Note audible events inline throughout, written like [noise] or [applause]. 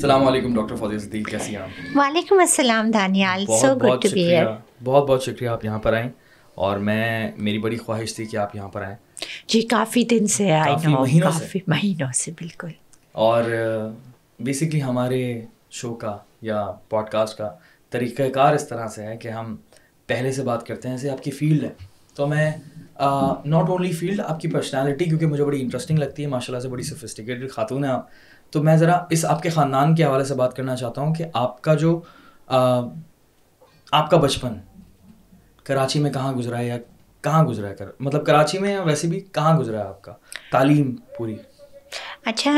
सलामकुम डॉक्टर फौजिया सदीक कैसी हैं आप वालेकुम असलम Daniyal so good to be here बहुत बहुत शुक्रिया आप यहाँ पर आएँ और मैं मेरी बड़ी ख्वाहिश थी कि आप यहाँ पर आएँ जी काफ़ी दिन से आई नो महीनों काफ़ी महीनों से बिल्कुल और बेसिकली uh, हमारे शो का या पॉडकास्ट का तरीक़ाकार इस तरह से है कि हम पहले से बात करते हैं जैसे आपकी फील्ड है तो मैं नॉट ओनली फील्ड आपकी पर्सनैलिटी क्योंकि मुझे बड़ी इंटरेस्टिंग लगती है माशाल्लाह से बड़ी सोफिस्टिकेटेड खातून है आप तो मैं ज़रा इस आपके ख़ानदान के हवाले से बात करना चाहता हूँ कि आपका जो आ, आपका बचपन कराची में कहाँ गुजरा है या कहाँ गुजरा है कर मतलब कराची में या वैसे भी कहाँ गुजरा है आपका तालीम पूरी अच्छा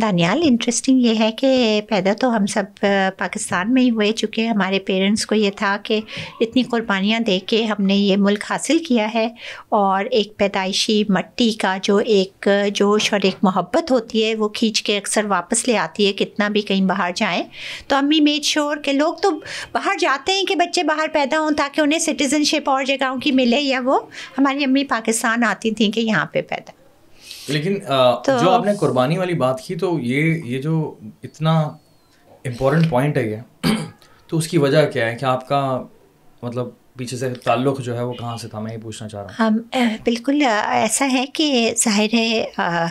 दानियाल um, इंटरेस्टिंग ये है कि पैदा तो हम सब uh, पाकिस्तान में ही हुए चूँकि हमारे पेरेंट्स को ये था कि इतनी कुर्बानियाँ दे के हमने ये मुल्क हासिल किया है और एक पैदाइशी मट्टी का जो एक uh, जोश और एक मोहब्बत होती है वो खींच के अक्सर वापस ले आती है कितना भी कहीं बाहर जाएँ तो अम्मी मेड श्योर के लोग तो बाहर जाते हैं कि बच्चे बाहर पैदा हों ताकि उन्हें सिटीज़नशिप और जगहों की मिले या वो हमारी अम्मी पाकिस्तान आती थी कि यहाँ पर पैदा लेकिन आ, तो जो आपने कुर्बानी वाली बात की तो ये ये जो इतना इम्पोर्टेंट पॉइंट है ये तो उसकी वजह क्या है कि आपका मतलब पीछे से ताल्लुक जो है वो कहाँ से था मैं ये पूछना चाह रहा हूँ हम बिल्कुल ऐसा है कि जाहिर है आ,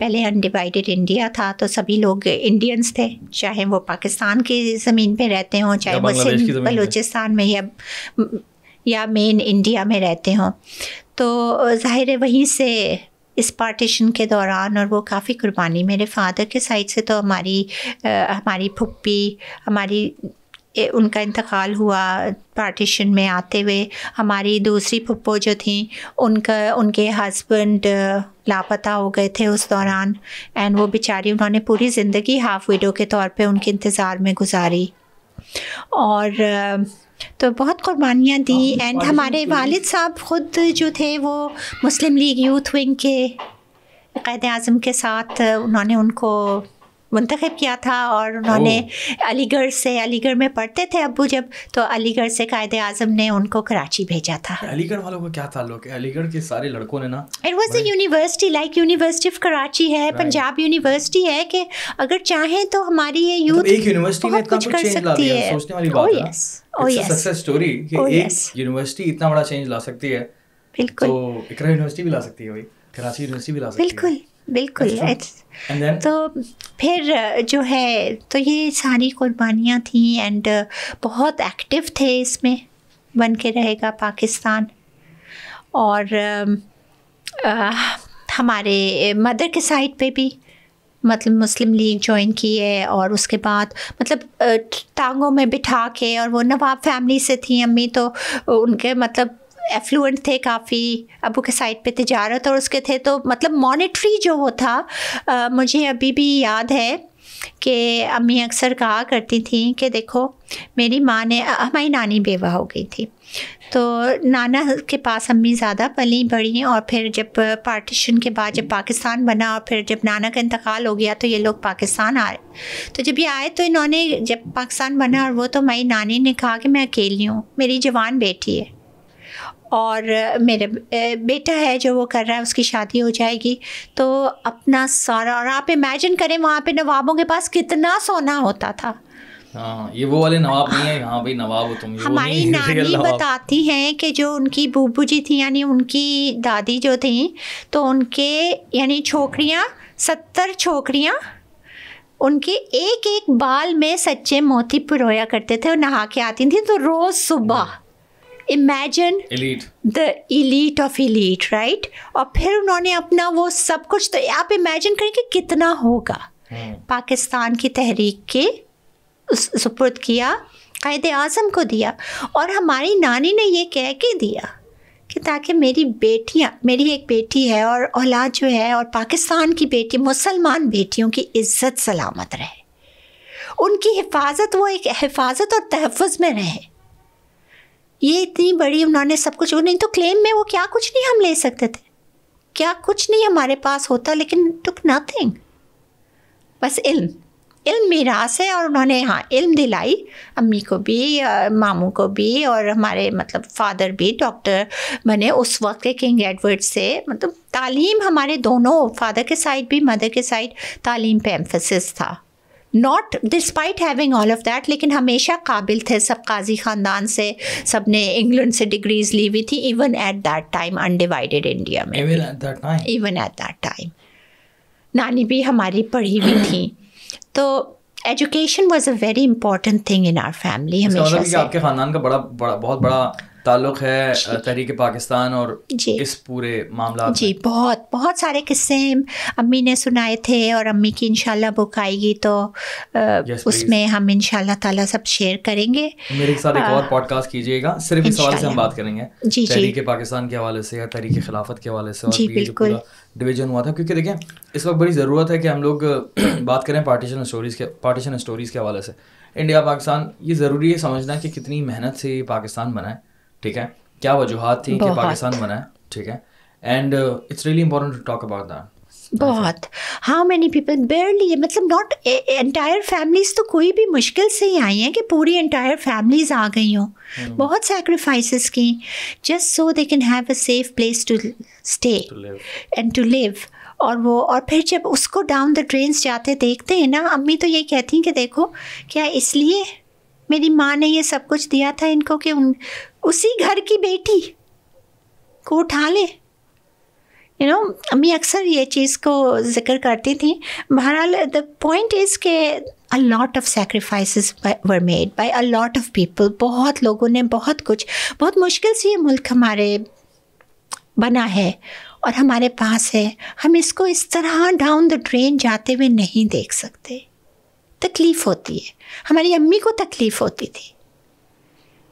पहले अनडिवाइडेड इंडिया था तो सभी लोग इंडियंस थे चाहे वो पाकिस्तान की ज़मीन पे रहते हों चाहे वो सिंध बलूचिस्तान में या या मेन इंडिया में रहते हों तो जाहिर है वहीं से इस पार्टीशन के दौरान और वो काफ़ी कुर्बानी मेरे फादर के साइड से तो हमारी आ, हमारी पुप्पी हमारी ए, उनका इंतकाल हुआ पार्टीशन में आते हुए हमारी दूसरी पप्पो जो थी उनका उनके हस्बैंड लापता हो गए थे उस दौरान एंड वो बेचारी उन्होंने पूरी ज़िंदगी हाफ विडो के तौर पे उनके इंतज़ार में गुजारी और तो बहुत कुर्बानियाँ दी एंड हाँ, हमारे वालिद साहब ख़ुद जो थे वो मुस्लिम लीग यूथ विंग के क़ायद अज़म के साथ उन्होंने उनको मंतखब किया था और उन्होंने अलीगढ़ से अलीगढ़ में पढ़ते थे अबू जब तो अलीगढ़ से कायदे आजम ने उनको कराची भेजा था अलीगढ़ वालों को क्या था लोग अलीगढ़ के सारे लड़कों ने ना it was university like university of Karachi है पंजाब यूनिवर्सिटी है कि अगर चाहें तो हमारी ये यूथ मतलब एक यूनिवर्सिटी में कुछ कर सकती है सोचने वाली बात oh, है सक्सेस स्टोरी oh, कि oh, एक यूनिवर्सिटी इतना बड़ा चेंज ला सकती है बिल्कुल तो इकरा यूनिवर्सिटी भी ला सकती है भाई कराची यूनिवर्सिटी भी ला सकती है बिल्कुल बिल्कुल तो फिर जो है तो ये सारी कुर्बानियाँ थी एंड बहुत एक्टिव थे इसमें बन के रहेगा पाकिस्तान और आ, हमारे मदर के साइड पे भी मतलब मुस्लिम लीग ज्वाइन की है और उसके बाद मतलब टांगों में बिठा के और वो नवाब फैमिली से थी अम्मी तो उनके मतलब एफ्लुएंट थे काफ़ी अबू के साइड पे तजारत और उसके थे तो मतलब मॉनेटरी जो वो था आ, मुझे अभी भी याद है कि अम्मी अक्सर कहा करती थी कि देखो मेरी माँ ने हमारी नानी बेवा हो गई थी तो नाना के पास अम्मी ज़्यादा पली बढ़ी और फिर जब पार्टीशन के बाद जब पाकिस्तान बना और फिर जब नाना का इंतकाल हो गया तो ये लोग पाकिस्तान आए तो जब ये आए तो इन्होंने जब पाकिस्तान बना और वो तो मेरी नानी ने कहा कि मैं अकेली हूँ मेरी जवान बेटी है और मेरे बेटा है जो वो कर रहा है उसकी शादी हो जाएगी तो अपना सारा और आप इमेजिन करें वहाँ पे नवाबों के पास कितना सोना होता था हाँ ये वो वाले नवाब नहीं है यहाँ भाई नवाब हो तुम हमारी [laughs] नानी बताती हैं कि जो उनकी बूबू जी थी यानी उनकी दादी जो थी तो उनके यानी छोकरियाँ सत्तर छोकरियाँ उनके एक एक बाल में सच्चे मोती पुरोया करते थे और नहा के आती थी तो रोज़ सुबह imagine the elite of elite right और फिर उन्होंने अपना वो सब कुछ तो आप इमेजिन करें कि कितना होगा hmm. पाकिस्तान की तहरीक के उस सुपुर्द किया कायद आज़म को दिया और हमारी नानी ने ये कह के दिया कि ताकि मेरी बेटियाँ मेरी एक बेटी है और औलाद जो है और पाकिस्तान की बेटी मुसलमान बेटियों की इज्जत सलामत रहे उनकी हिफाजत वो एक हिफाजत और तहफ़ में रहे ये इतनी बड़ी उन्होंने सब कुछ नहीं तो क्लेम में वो क्या कुछ नहीं हम ले सकते थे क्या कुछ नहीं हमारे पास होता लेकिन टुक नथिंग बस इल्म इल्म मीरास है और उन्होंने हाँ इल्म दिलाई अम्मी को भी मामू को भी और हमारे मतलब फादर भी डॉक्टर बने उस वक्त के किंग एडवर्ड से मतलब तालीम हमारे दोनों फादर के साइड भी मदर के साइड तालीम पे एम्फोसिस था not despite having all of that लेकिन हमेशा काबिल थे सब काजी ख़ानदान से सब ने इंग्लैंड से डिग्रीज ली हुई थी even at that time undivided India में इवन एट दैट टाइम नानी भी हमारी पढ़ी हुई थी तो education was a very important thing in our family हमेशा से आपके खानदान का बड़ा बड़ा बहुत बड़ा ताल्लुक है तहरीक पाकिस्तान और इस पूरे मामला जी बहुत बहुत सारे किस्से अम्मी ने सुनाए थे और अम्मी की इनशाला बुक आएगी तो yes, उसमें हम इनशाला ताला सब शेयर करेंगे मेरे साथ एक और पॉडकास्ट कीजिएगा सिर्फ इस हवाले से हम बात करेंगे जी तहरीक पाकिस्तान के हवाले से या तहरीक खिलाफत के हवाले से जी बिल्कुल डिवीजन हुआ था क्योंकि देखें इस वक्त बड़ी ज़रूरत है कि हम लोग [clears throat] बात करें पार्टीशन स्टोरीज़ के पार्टीशन स्टोरीज़ के हवाले से इंडिया पाकिस्तान ये ज़रूरी है समझना कि कितनी मेहनत से पाकिस्तान बनाए ठीक है क्या वजूहत थी कि पाकिस्तान बनाए ठीक है and it's really important to talk about that बहुत हाउ मैनी पीपल बेरली मतलब नॉट एंटायर फैमिलीज तो कोई भी मुश्किल से ही आई हैं कि पूरी एंटायर फैमिलीज आ गई हों hmm. बहुत सेक्रीफाइस की just so they can have a safe place to stay and to live और वो और फिर जब उसको डाउन द ट्रेन जाते देखते हैं ना अम्मी तो ये कहती हैं कि देखो क्या इसलिए मेरी माँ ने ये सब कुछ दिया था इनको कि उन उसी घर की बेटी को उठा ले यू नो अम्मी अक्सर ये चीज़ को जिक्र करती थी बहरहाल द पॉइंट इज़ के a lot of sacrifice were made by a lot of people बहुत लोगों ने बहुत कुछ बहुत मुश्किल से ये मुल्क हमारे बना है और हमारे पास है हम इसको इस तरह डाउन द ड्रेन जाते हुए नहीं देख सकते तकलीफ होती है हमारी अम्मी को तकलीफ होती थी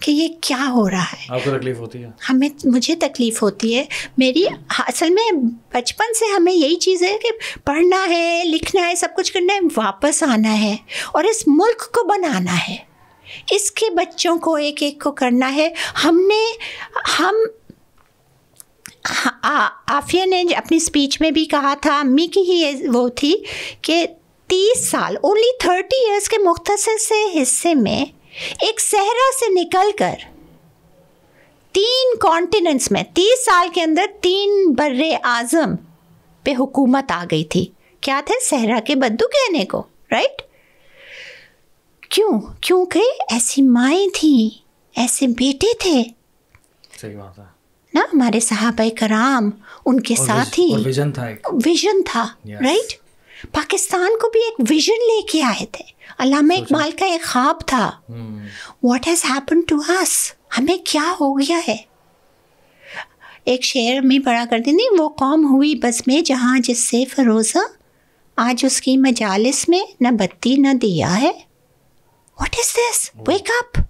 कि ये क्या हो रहा है आपको तकलीफ होती है हमें मुझे तकलीफ होती है मेरी असल में बचपन से हमें यही चीज़ है कि पढ़ना है लिखना है सब कुछ करना है वापस आना है और इस मुल्क को बनाना है इसके बच्चों को एक एक को करना है हमने हम आफिया ने अपनी स्पीच में भी कहा था अम्मी की ही वो थी कि तीस साल ओनली थर्टी ईयर्स के मुख्तर से हिस्से में एक सहरा से निकलकर तीन कॉन्टिनेंट्स में तीस साल के अंदर तीन बर्रे आजम पे हुकूमत आ गई थी क्या थे सहरा के बद्दू कहने को राइट क्यों क्योंकि ऐसी माएँ थी ऐसे बेटे थे सही बात है ना हमारे साहब कराम उनके साथ ही विजन था विजन था राइट पाकिस्तान को भी एक विजन लेके आए थे अलामा इकबाल का एक ख्वाब था what has happen to us हमें क्या हो गया है एक शेर में बड़ा कर दी नहीं वो कौम हुई बस में जहाँ जिससे फरोज़ा आज उसकी मजालस में न बत्ती न दिया है what is this wake up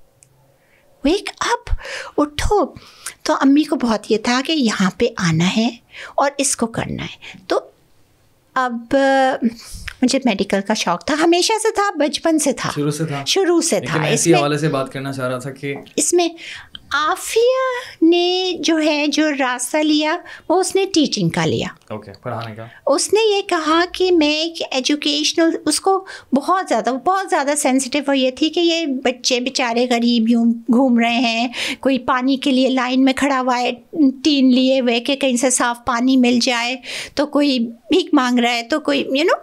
wake up उठो तो अम्मी को बहुत ये था कि यहाँ पे आना है और इसको करना है तो अब मुझे मेडिकल का शौक था हमेशा से था बचपन से था शुरू से था शुरू से था इसमें हवाले से बात करना चाह रहा था कि इसमें आफिया ने जो है जो रास्ता लिया वो उसने टीचिंग का लिया ओके okay, पढ़ाने का उसने ये कहा कि मैं एक एजुकेशनल उसको बहुत ज़्यादा बहुत ज़्यादा सेंसिटिव हो ये थी कि ये बच्चे बेचारे गरीब यूँ घूम रहे हैं कोई पानी के लिए लाइन में खड़ा हुआ है टीन लिए हुए कि कहीं से साफ़ पानी मिल जाए तो कोई भीख मांग रहा है तो कोई you you know know,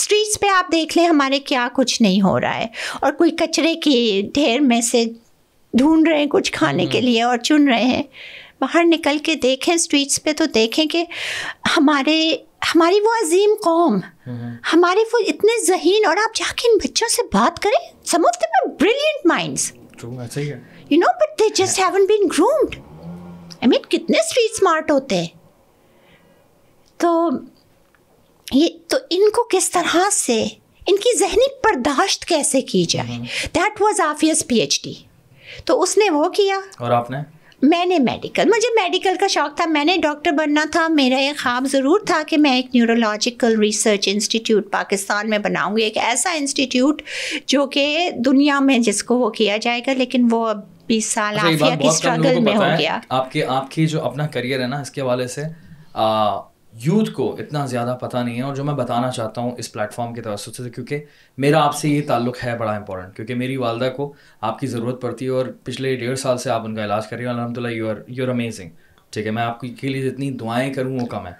streets पे आप देख लें हमारे क्या कुछ नहीं हो रहा है और कोई कचरे के ढेर में से ढूंढ रहे हैं कुछ खाने के हम्म। लिए और चुन रहे हैं बाहर निकल के देखें स्ट्रीट्स पे तो देखें कि हमारे हमारी वो अजीम कौम हम्म। हमारे वो इतने जहीन और आप जाके इन बच्चों से बात करें some of them brilliant minds you know but they just haven't been groomed I mean कितने स्ट्रीट स्मार्ट होते हैं तो ये तो इनको किस तरह से इनकी जहनी बर्दाश्त कैसे की जाए that was Aafia's P H D तो उसने वो किया और आपने मैंने मेडिकल मुझे मेडिकल का शौक था मैंने डॉक्टर बनना था मेरा एक ख्वाब ज़रूर था कि मैं एक न्यूरोलॉजिकल रिसर्च इंस्टीट्यूट पाकिस्तान में बनाऊंगी एक ऐसा इंस्टीट्यूट जो कि दुनिया में जिसको वो किया जाएगा लेकिन वो अब बीस साल अच्छा, आफिया की स्ट्रगल में हो गया आपके आपकी जो अपना करियर है ना इसके हवाले से आ, यूथ को इतना ज़्यादा पता नहीं है और जो मैं बताना चाहता हूँ इस प्लेटफॉर्म के तवसत से क्योंकि मेरा आपसे ये ताल्लुक़ है बड़ा इंपॉर्टेंट क्योंकि मेरी वालदा को आपकी ज़रूरत पड़ती है और पिछले डेढ़ साल से आप उनका इलाज कर रही हो अलहमद यू आर यूर अमेजिंग ठीक है मैं आपकी के लिए जितनी दुआएँ करूँ वो कम है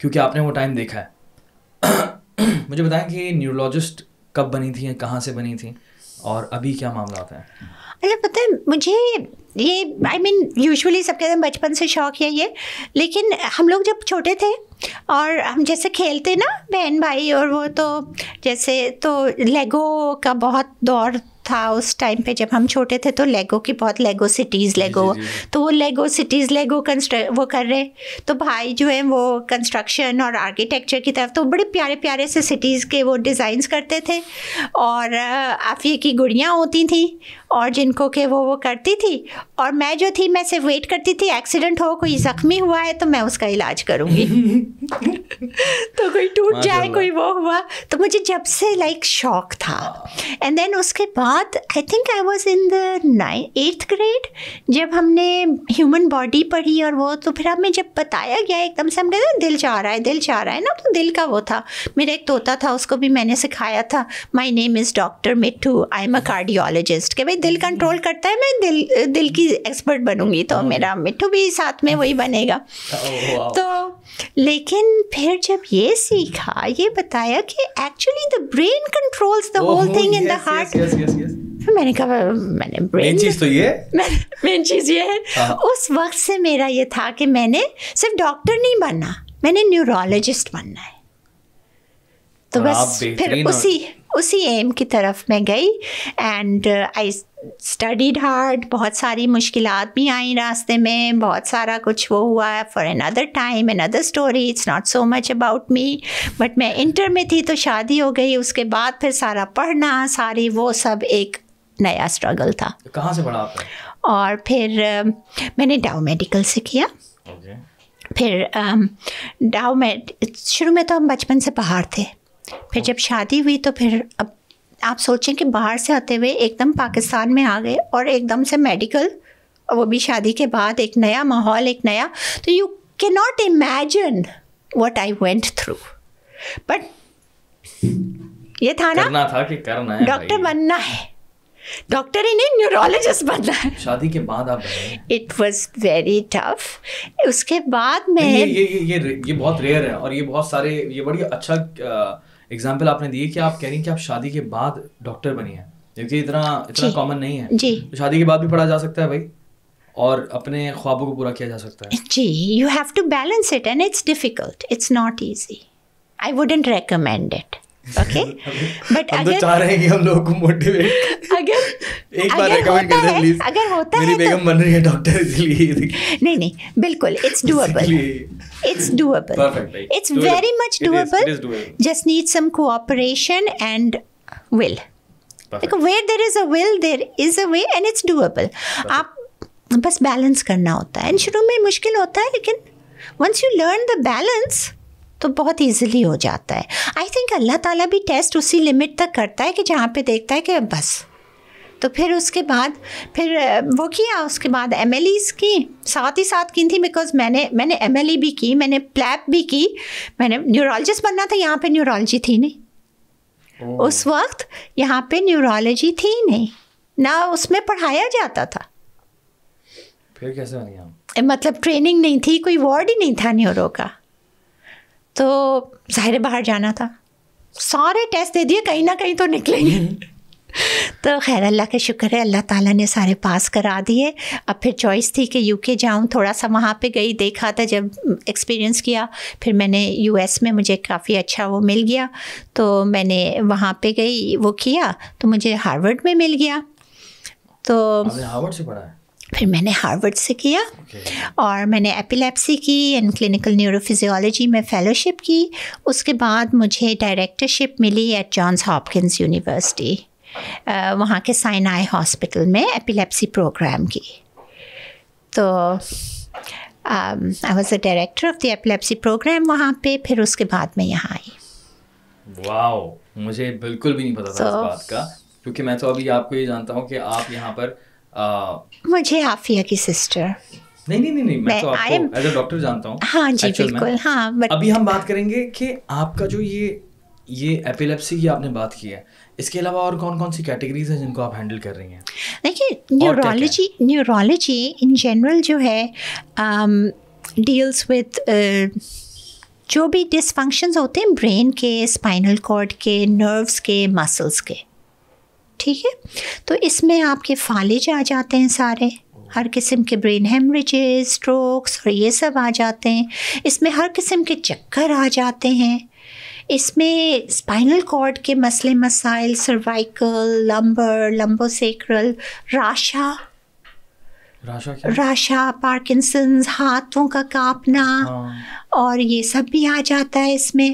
क्योंकि आपने वो टाइम देखा है [coughs] मुझे बताएं कि न्यूरोलॉजिस्ट कब बनी थी कहाँ से बनी थी और अभी क्या मामला आता है अरे पता है मुझे ये आई मीन यूजली सब कहते हैं बचपन से शौक है ये लेकिन हम लोग जब छोटे थे और हम जैसे खेलते ना बहन भाई और वो तो जैसे तो लेगो का बहुत दौर था उस टाइम पे जब हम छोटे थे तो लेगो की बहुत लेगो सिटीज़ लेगो जी, जी। तो वो लेगो सिटीज़ लेगो कंस्ट्र वो कर रहे तो भाई जो है वो कंस्ट्रक्शन और आर्किटेक्चर की तरफ तो बड़े प्यारे प्यारे से सिटीज़ के वो डिज़ाइंस करते थे और आफिया की गुड़ियाँ होती थी और जिनको के वो वो करती थी और मैं जो थी मैं सिर्फ वेट करती थी एक्सीडेंट हो कोई ज़ख्मी हुआ है तो मैं उसका इलाज करूँगी [laughs] तो कोई टूट जाए कोई वो हुआ तो मुझे जब से लाइक शौक था एंड देन उसके बाद I think I was in the nine eighth grade जब हमने ह्यूमन बॉडी पढ़ी और वो तो फिर हमें जब बताया गया एकदम से हम कहते हैं दिल चाह रहा है दिल चाह रहा है ना तो दिल का वो था मेरा एक तोता था उसको भी मैंने सिखाया था my name is doctor Mittu I am a cardiologist के भाई दिल कंट्रोल करता है मैं दिल दिल की एक्सपर्ट बनूंगी तो हाँ। मेरा मिट्टू भी साथ में वही बनेगा [laughs] oh, तो लेकिन फिर जब ये सीखा ये बताया कि actually the brain controls the whole thing in the heart मैंने कहा मैंने ब्रेन चीज तो ये [laughs] मेन चीज ये है हाँ। उस वक्त से मेरा ये था कि मैंने सिर्फ डॉक्टर नहीं बनना मैंने न्यूरोलॉजिस्ट बनना है तो बस फिर उसी उसी एम की तरफ मैं गई एंड आई स्टडीड हार्ड बहुत सारी मुश्किल भी आई रास्ते में बहुत सारा कुछ वो हुआ for an other time an other story it's not so much about me but मैं इंटर में थी तो शादी हो गई उसके बाद फिर सारा पढ़ना सारी वो सब एक नया स्ट्रगल था कहाँ से पढ़ा आपने और फिर um, मैंने डाउ मेडिकल से किया okay. फिर डाउ um, में शुरू में तो हम बचपन से बाहर थे फिर जब शादी हुई तो फिर अब आप सोचें कि बाहर से आते हुए एकदम पाकिस्तान में आ गए और एकदम से मेडिकल और वो भी शादी के बाद एक नया माहौल एक नया तो you can not imagine what I went through but ये था ना करना था कि करना है डॉक्टर बनना है डॉक्टर ही नहीं न्यूरोलॉजिस्ट बनना है शादी के बाद आप इट वॉज वेरी टफ उसके बाद में ये ये ये ये, ये बहुत रेयर है और ये बहुत सारे ये बड़ी अच्छा आ, एग्जाम्पल आपने दी कि आप कह रही कि आप शादी के बाद डॉक्टर बनी है देखिए इतना इतना कॉमन नहीं है तो शादी के बाद भी पढ़ा जा सकता है भाई और अपने ख्वाबों को पूरा किया जा सकता है जी you have to balance it and it's difficult it's not easy I wouldn't recommend it okay but [laughs] हम तो चाह रहे हैं कि हम लोगों को मोटिवेट अगर एक बार रेकमेंड कर दें प्लीज अगर होता मेरी है तो- बेगम बन रही है डॉक्टर इसलिए नहीं नहीं बिल्कुल it's doable it's doable it's very much doable just need some cooperation and will where there is a will there is a way and it's doable आप बस बैलेंस करना होता है एंड शुरू में मुश्किल होता है लेकिन once you learn the balance तो बहुत ईजिली हो जाता है आई थिंक अल्लाह ताला भी टेस्ट उसी लिमिट तक करता है कि जहाँ पे देखता है कि बस तो फिर उसके बाद फिर वो किया उसके बाद एम एल की साथ ही साथ की थी बिकॉज मैंने मैंने एम e भी की मैंने प्लैप भी की मैंने न्यूरोलॉजिस्ट बनना था यहाँ पे न्यूरोलॉजी थी नहीं उस वक्त यहाँ पे न्यूरोलॉजी थी नहीं ना उसमें पढ़ाया जाता था फिर कैसे बन गया मतलब ट्रेनिंग नहीं थी कोई वर्ड ही नहीं था न्यूरो का तो ज़ाहिर बाहर जाना था सारे टेस्ट दे दिए कहीं ना कहीं तो निकलेंगे तो खैर अल्लाह का शुक्र है अल्लाह ताला ने सारे पास करा दिए अब फिर चॉइस थी कि यूके जाऊं थोड़ा सा वहाँ पे गई देखा था जब एक्सपीरियंस किया फिर मैंने यूएस में मुझे काफ़ी अच्छा वो मिल गया तो मैंने वहाँ पे गई वो किया तो मुझे हार्वर्ड में मिल गया तो हार्वर्ड से पढ़ा है फिर मैंने हार्वर्ड से किया okay. और मैंने एपिलेप्सी की एंड क्लिनिकल न्यूरोफिजियोलॉजी में फेलोशिप की उसके बाद मुझे डायरेक्टरशिप मिली एट जॉन्स हॉपकिंस यूनिवर्सिटी वहाँ के साइनाई हॉस्पिटल में एपिलेप्सी प्रोग्राम की तो I was a director of the epilepsy program वहाँ पे फिर उसके बाद मैं यहाँ आई मुझे बिल्कुल भी नहीं पता था so, इस बात का क्योंकि मैं तो अभी आपको ये जानता हूँ कि आप यहाँ पर Uh, मुझे आफिया की सिस्टर नहीं नहीं नहीं, नहीं मैं, मैं तो आपको एज अ डॉक्टर जानता हूँ हाँ जी बिल्कुल हाँ बट अभी हम बात करेंगे कि आपका जो ये ये एपिलेप्सी की आपने बात की है इसके अलावा और कौन कौन सी कैटेगरीज हैं जिनको आप हैंडल कर रही हैं देखिए न्यूरोलॉजी न्यूरोलॉजी इन जनरल जो है डील्स um, विथ uh, जो भी डिसफंक्शंस होते हैं ब्रेन के स्पाइनल कॉर्ड के नर्व्स के मसल्स के ठीक है तो इसमें आपके फालिज आ जाते हैं सारे हर किस्म के ब्रेन हेमरेजेस स्ट्रोक्स और ये सब आ जाते हैं इसमें हर किस्म के चक्कर आ जाते हैं इसमें स्पाइनल कॉर्ड के मसले मसाइल सर्वाइकल लम्बर लम्बोसेक्रल राशा राशा राशा पार्किंसंस हाथों का कांपना हाँ। और ये सब भी आ जाता है इसमें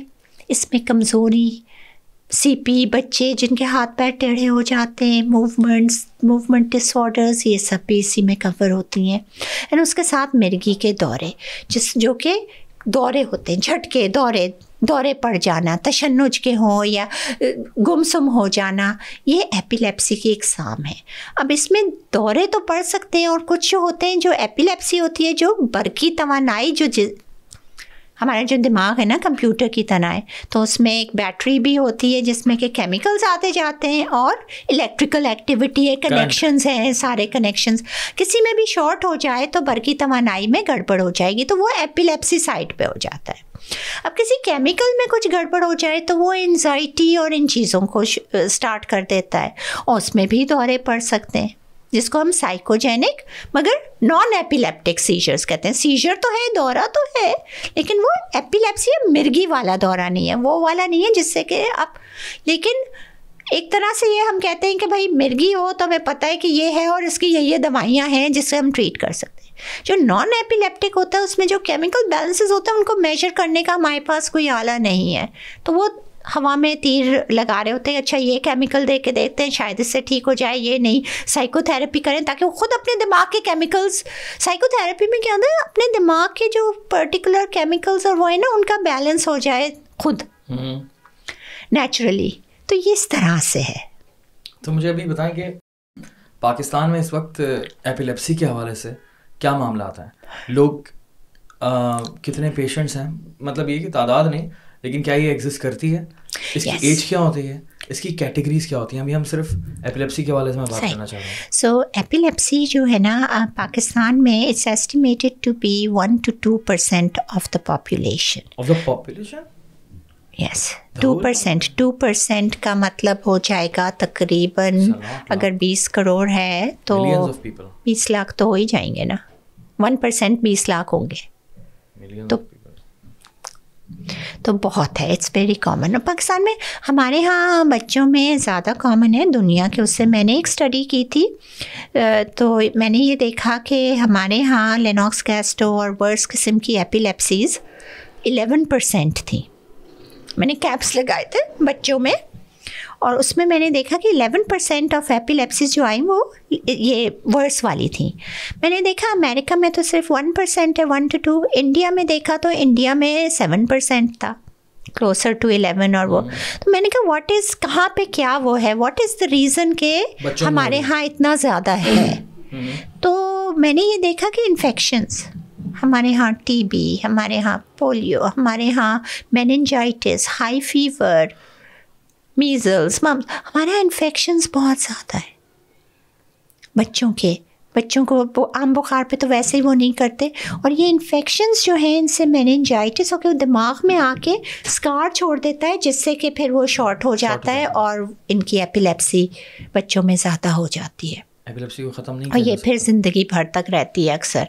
इसमें कमज़ोरी सीपी बच्चे जिनके हाथ पैर टेढ़े हो जाते हैं मूवमेंट्स मूवमेंट डिसऑर्डर्स ये सब भी इसी में कवर होती हैं एंड उसके साथ मिर्गी के दौरे जिस जो कि दौरे होते हैं झटके दौरे दौरे पड़ जाना तशनुज के हों या गुमसुम हो जाना ये एपिलेप्सी की एक है अब इसमें दौरे तो पड़ सकते हैं और कुछ जो होते हैं जो एपिलेप्सी होती है जो बरकी तोानाई जो हमारा जो दिमाग है ना कंप्यूटर की तरह है तो उसमें एक बैटरी भी होती है जिसमें के केमिकल्स आते जाते हैं और इलेक्ट्रिकल एक्टिविटी है कनेक्शन हैं सारे कनेक्शन किसी में भी शॉर्ट हो जाए तो बरकी तोानाई में गड़बड़ हो जाएगी तो वो एपिलेप्सी साइड पर हो जाता है अब किसी केमिकल में कुछ गड़बड़ हो जाए तो वो एनजाइटी और इन चीज़ों को स्टार्ट कर देता है और उसमें भी दौरे पड़ सकते हैं जिसको हम साइकोजेनिक मगर नॉन एपिलेप्टिक सीजर्स कहते हैं सीजर तो है दौरा तो है लेकिन वो एपिलेप्सी मिर्गी वाला दौरा नहीं है वो वाला नहीं है जिससे कि आप लेकिन एक तरह से ये हम कहते हैं कि भाई मिर्गी हो तो हमें पता है कि ये है और इसकी ये ये दवाइयाँ हैं जिससे हम ट्रीट कर सकते हैं जो नॉन एपिलेप्टिक होता है उसमें जो केमिकल बैलेंसेस होते हैं उनको मेजर करने का हमारे पास कोई आला नहीं है तो वो हवा में तीर लगा रहे होते हैं अच्छा ये केमिकल दे के देखते हैं शायद इससे ठीक हो जाए ये नहीं साइकोथेरेपी करें ताकि वो खुद अपने दिमाग के केमिकल्स साइकोथेरेपी में क्या होता है अपने दिमाग के जो पर्टिकुलर केमिकल्स और वो है ना उनका बैलेंस हो जाए खुद नेचुरली हम्म। तो ये इस तरह से है तो मुझे अभी बताएं कि पाकिस्तान में इस वक्त एपिलेप्सी के हवाले से क्या मामला आता है लोग आ, कितने पेशेंट्स हैं मतलब ये कि तादाद नहीं लेकिन क्या ये एग्जिस्ट करती है इसकी एज yes. क्या होती है इसकी कैटेगरीज क्या होती हैं अभी हम सिर्फ एपिलेप्सी के वाले में बात करना चाह रहे हैं सो एपिलेप्सी जो है ना पाकिस्तान में it's estimated to be one to two percent of the population of the population yes two percent two percent का मतलब हो जाएगा तकरीबन अगर बीस करोड़ है तो बीस लाख तो हो ही जाएंगे ना वन परसेंट बीस लाख होंगे तो तो बहुत है इट्स वेरी कॉमन और पाकिस्तान में हमारे यहाँ बच्चों में ज़्यादा कॉमन है दुनिया के उससे मैंने एक स्टडी की थी तो मैंने ये देखा कि हमारे यहाँ लेनॉक्स गैस्टो और वर्स किस्म की एपिलेप्सीज 11 परसेंट थी मैंने कैप्स लगाए थे बच्चों में और उसमें मैंने देखा कि 11 परसेंट ऑफ एपिलेप्सिस जो आई वो ये वर्स वाली थी मैंने देखा अमेरिका में तो सिर्फ वन परसेंट है वन टू टू इंडिया में देखा तो इंडिया में सेवन परसेंट था क्लोजर टू इलेवन और वो hmm. तो मैंने कहा व्हाट इज़ कहाँ पे क्या वो है व्हाट इज़ द रीज़न के हमारे यहाँ इतना ज़्यादा है hmm. तो मैंने ये देखा कि इन्फेक्शंस हमारे यहाँ टीबी हमारे यहाँ पोलियो हमारे यहाँ meningitis high fever measles mumps हमारे यहाँ इन्फेक्शन्स बहुत ज़्यादा है बच्चों के बच्चों को आम बुखार पे तो वैसे ही वो नहीं करते और ये इन्फेक्शन्स जो हैं इनसे मैनेजाइटिस होकर दिमाग में आके स्कार छोड़ देता है जिससे कि फिर वो शॉर्ट हो जाता है और इनकी एपिलेप्सी बच्चों में ज़्यादा हो जाती है एपिलेप्सी को ख़त्म नहीं और ये फिर ज़िंदगी भर तक रहती है अक्सर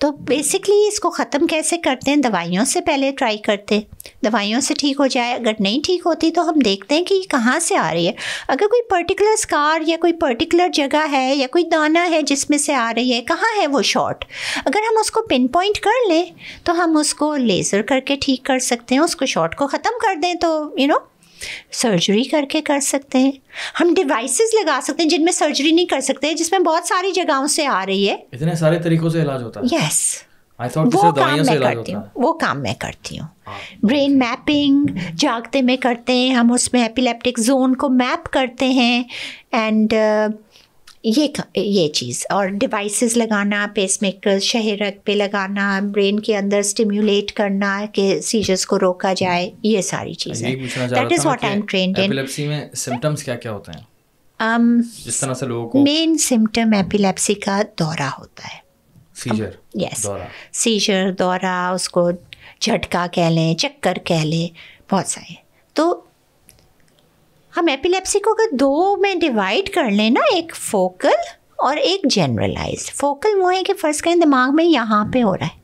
तो बेसिकली इसको ख़त्म कैसे करते हैं दवाइयों से पहले ट्राई करते दवाइयों से ठीक हो जाए अगर नहीं ठीक होती तो हम देखते हैं कि कहाँ से आ रही है अगर कोई पर्टिकुलर स्कार या कोई पर्टिकुलर जगह है या कोई दाना है जिसमें से आ रही है कहाँ है वो शॉर्ट अगर हम उसको पिन पॉइंट कर लें तो हम उसको लेज़र करके ठीक कर सकते हैं उसको शॉर्ट को ख़त्म कर दें तो you you know know, surgery करके कर सकते हैं हम डिवाइसेस लगा सकते हैं जिनमें सर्जरी नहीं कर सकते जिसमें बहुत सारी जगहों से आ रही है इतने सारे तरीकों से इलाज होता है यस वो काम मैं करती हूँ वो काम मैं करती हूँ ब्रेन मैपिंग जागते में करते हैं हम उसमें एपिलेप्टिक जोन को मैप करते हैं एंड uh, ये ये चीज़ और डिवाइसेस लगाना पेस मेकर शहरत पे लगाना ब्रेन के अंदर स्टिम्युलेट करना कि सीजर्स को रोका जाए हम्म। ये सारी चीज़ें मेन सिम्टम एपिलेप्सी का दौरा होता है सीजर यस सीजर दौरा उसको झटका कह लें चक्कर कह लें बहुत सारे तो हम एपिलेप्सी को अगर दो में डिवाइड कर लें ना एक फोकल और एक जनरलाइज फोकल वो है कि फ़र्ज़ करें दिमाग में यहाँ पे हो रहा है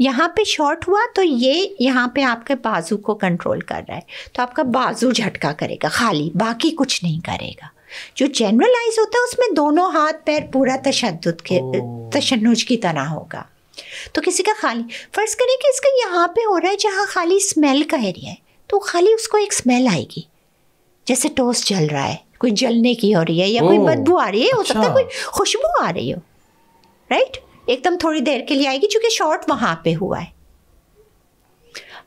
यहाँ पे शॉर्ट हुआ तो ये यहाँ पे आपके बाजू को कंट्रोल कर रहा है तो आपका बाजू झटका करेगा खाली बाकी कुछ नहीं करेगा जो जनरलाइज होता है उसमें दोनों हाथ पैर पूरा तशद के तशनुज की तरह होगा तो किसी का खाली फ़र्ज़ करें कि इसका यहाँ पे हो रहा है जहाँ खाली स्मेल का एरिया है तो खाली उसको एक स्मेल आएगी जैसे टोस्ट जल रहा है कोई जलने की हो रही है या ओ, कोई बदबू आ रही है हो सकता है अच्छा। कोई खुशबू आ रही हो राइट एकदम थोड़ी देर के लिए आएगी चूंकि शॉर्ट वहां पे हुआ है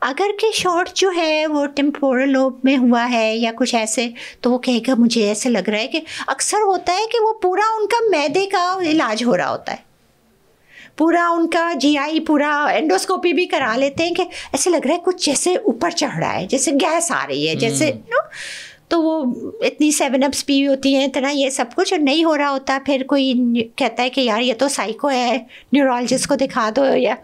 अगर के शॉर्ट जो है वो टेम्पोरल लोब में हुआ है या कुछ ऐसे तो वो कहेगा मुझे ऐसे लग रहा है कि अक्सर होता है कि वो पूरा उनका मैदे का इलाज हो रहा होता है पूरा उनका जीआई पूरा एंडोस्कोपी भी करा लेते हैं कि ऐसे लग रहा है कुछ जैसे ऊपर चढ़ रहा है जैसे गैस आ रही है जैसे नो हम्म। तो वो इतनी सेवन अप्स पी हुई होती हैं इतना ये सब कुछ नहीं हो रहा होता फिर कोई कहता है कि यार ये तो साइको है न्यूरोलॉजिस्ट को दिखा दो या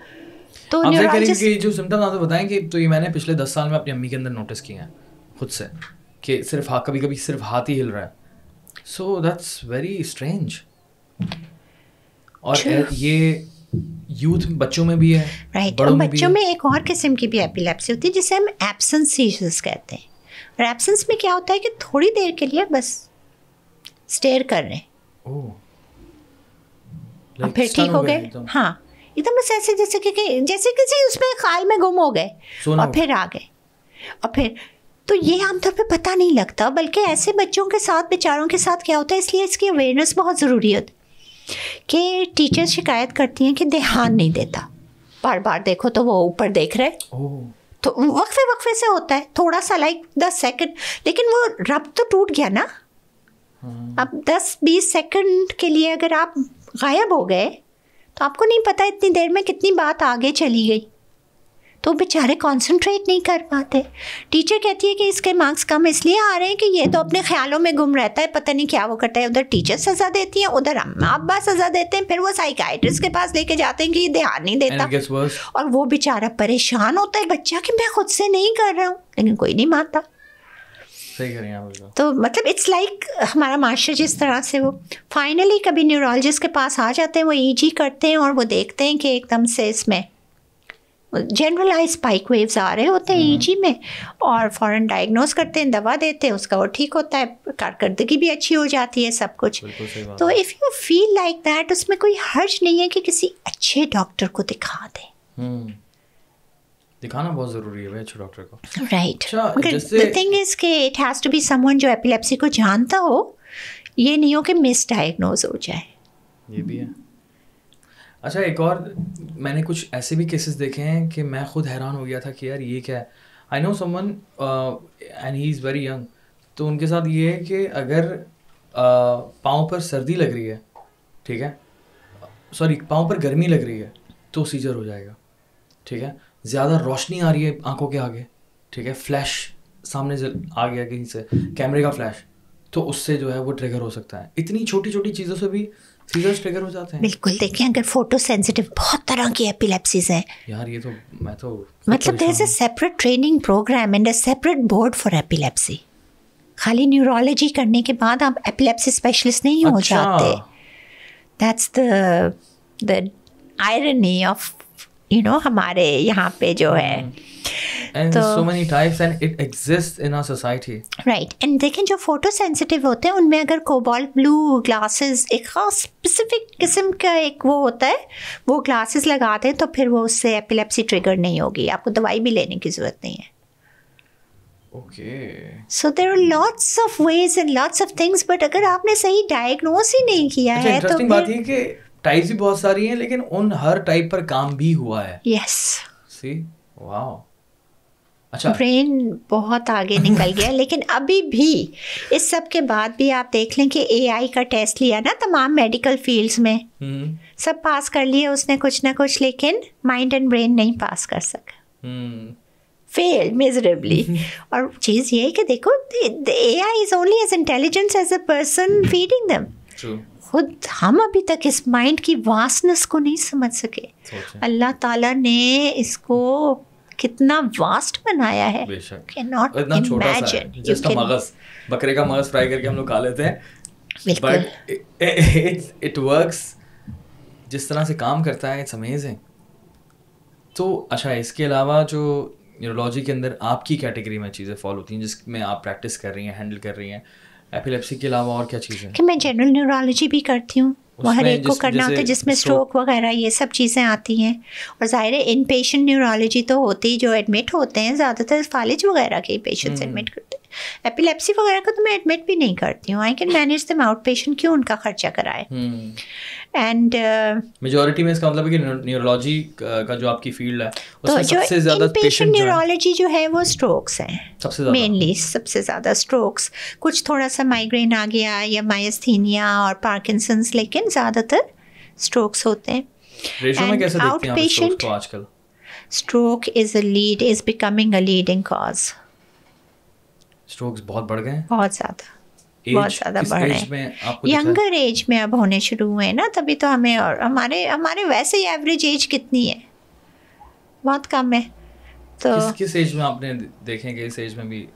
तो जो सिम्टम्स आपने बताएं कि तो ये मैंने पिछले दस साल में अपनी अम्मी के अंदर नोटिस किए हैं खुद से कि सिर्फ हाँ कभी कभी सिर्फ हाथ ही हिल रहा है सो दैट्स वेरी स्ट्रेंज और अच्छा। ये यूथ बच्चों में भी है राइट right. में, बच्चों में एक और किस्म की भी एपिलेप्सी होती है जिसे हम एब्सेंस सीजर्स कहते हैं और एब्सेंस में क्या होता है कि थोड़ी देर के लिए बस स्टेयर कर रहे हैं oh. फिर ठीक हो गए हाँ एकदम बस ऐसे जैसे कि जैसे किसी उसमें ख्याल में गुम हो गए और फिर आ गए और फिर तो ये आमतौर पे पता नहीं लगता बल्कि ऐसे बच्चों के साथ बेचारों के साथ क्या होता है इसलिए इसकी अवेयरनेस बहुत ज़रूरी होती कि टीचर शिकायत करती हैं कि ध्यान नहीं देता बार बार देखो तो वो ऊपर देख रहे तो वक्फे वक्फे से होता है थोड़ा सा लाइक दस सेकंड लेकिन वो रब तो टूट गया ना हम्म। अब दस बीस सेकंड के लिए अगर आप गायब हो गए तो आपको नहीं पता इतनी देर में कितनी बात आगे चली गई तो बेचारे कंसंट्रेट नहीं कर पाते टीचर कहती है कि इसके मार्क्स कम इसलिए आ रहे हैं कि ये तो अपने ख्यालों में गुम रहता है पता नहीं क्या वो करता है उधर टीचर सज़ा देती है उधर अम्मा अब्बा सज़ा देते हैं फिर वो साइकाइट्रिस्ट के पास लेके जाते हैं कि ये ध्यान नहीं देता और वो बेचारा परेशान होता है बच्चा कि मैं खुद से नहीं कर रहा हूँ लेकिन कोई नहीं मानता तो मतलब इट्स लाइक हमारा मास्टर जिस तरह से वो फाइनली कभी न्यूरोलॉजिस्ट के पास आ जाते हैं वो ई e करते हैं और वो देखते हैं कि एकदम से इसमें जनरलाइज स्पाइक वेव्स आ रहे होते हैं ईजी e हम्म। में और फ़ौरन डायग्नोज करते हैं दवा देते हैं उसका वो ठीक होता है कारकर्दगी भी अच्छी हो जाती है सब कुछ तो if you feel like that उसमें कोई हर्ज नहीं है कि किसी अच्छे डॉक्टर को दिखा दें हम्म। दिखाना बहुत ज़रूरी है अच्छे डॉक्टर को राइट द थिंग इज के it has to be someone जो एपिलेप्सी को जानता हो ये नहीं हो कि मिस डायग्नोज हो जाए ये भी है अच्छा एक और मैंने कुछ ऐसे भी केसेस देखे हैं कि मैं खुद हैरान हो गया था कि यार ये क्या है I know someone and he is very young तो उनके साथ ये है कि अगर uh, पाँव पर सर्दी लग रही है ठीक है सॉरी पाँव पर गर्मी लग रही है तो सीजर हो जाएगा ठीक है ज़्यादा रोशनी आ रही है आंखों के आगे ठीक है फ्लैश सामने आ गया कहीं से कैमरे का फ्लैश तो उससे जो है वो ट्रिगर हो सकता है इतनी छोटी छोटी चीज़ों से भी सीजर्स ट्रिगर हो जाते हैं बिल्कुल देखिए अगर फोटो सेंसिटिव बहुत तरह की एपिलेप्सीज हैं यार ये तो मैं तो मतलब there is a separate training program and a separate board for epilepsy खाली न्यूरोलॉजी करने के बाद आप एपिलेप्सी स्पेशलिस्ट नहीं अच्छा। हो जाते that's the the irony of you know हमारे यहाँ पे जो है तो जो फोटो सेंसिटिव होते हैं उनमें अगर कोबाल्ट ब्लू ग्लासेस एक खास स्पेसिफिक किस्म का एक वो होता है वो ग्लासेस लगाते हैं तो फिर वो उससे एपिलेप्सी ट्रिगर नहीं होगी आपको दवाई भी लेने की ज़रूरत नहीं है Okay. So there are lots of ways and lots of things, but अगर आपने सही डायग्नोज ही नहीं किया अच्छा, है तो बात ये कि टाइप्स भी बहुत सारी हैं लेकिन उन हर टाइप पर काम भी हुआ है यस सी वाओ अच्छा ब्रेन बहुत आगे निकल गया लेकिन अभी भी इस सब के बाद भी आप देख लें कि एआई का टेस्ट लिया ना तमाम मेडिकल फील्ड्स में हम्म। सब पास कर लिए उसने कुछ ना कुछ लेकिन माइंड एंड ब्रेन नहीं पास कर सका फेल हम्म। मिजरेबली [laughs] और चीज़ ये है कि देखो A I is only as intelligence as a person feeding them खुद हम अभी तक इस माइंड की वासनेस को नहीं समझ सके अल्लाह ताला ने इसको कितना वास्ट बनाया है can not imagine just a मगज बकरे का मगज फ्राई करके हम लोग खा लेते हैं बट इट वर्क्स जिस तरह से काम करता है इट्स अमेजिंग तो अच्छा इसके अलावा जो न्यूरोलॉजी के अंदर आपकी कैटेगरी में चीज़ें फॉलो होती हैं जिसमें आप प्रैक्टिस कर रही हैं हैंडल कर रही हैं एपिलेप्सी के अलावा और क्या चीज़ें कि मैं जनरल न्यूरोलॉजी भी करती हूँ वो हर एक को करना होता है जिसमें स्ट्रोक वगैरह ये सब चीज़ें आती हैं और ज़ाहिर है इन पेशेंट न्यूरोलॉजी तो होती जो एडमिट होते हैं ज़्यादातर फालिज वगैरह के पेशेंट्स हम्म। एडमिट करते हैं एपिलेप्सी वगैरह का तो मैं एडमिट भी नहीं करती हूँ I can manage them outpatient क्यों उनका खर्चा कराए हम्म। एंड मेजोरिटी uh, में इसका मतलब है कि न्यूरोलॉजी uh, का जो आपकी फील्ड है तो जो सबसे ज्यादा पेशेंट न्यूरोलॉजी जो है वो स्ट्रोक्स हैं सबसे ज्यादा मेनली सबसे ज्यादा स्ट्रोक्स कुछ थोड़ा सा माइग्रेन आ गया या मायस्थीनिया और पार्किंसंस लेकिन ज़्यादातर स्ट्रोक्स होते हैं रेशो में कैसे देखते हैं पेशेंट को आजकल stroke is a lead is becoming a leading cause strokes बहुत बढ़ गए हैं बहुत ज़्यादा बहुत ज्यादा बढ़ रहे हैं यंगर एज में अब होने शुरू हुए हैं ना तभी तो हमें और हमारे हमारे वैसे ही एवरेज एज कितनी है बहुत कम है तो किस किस एज में आपने देखेंगे इस एज में भी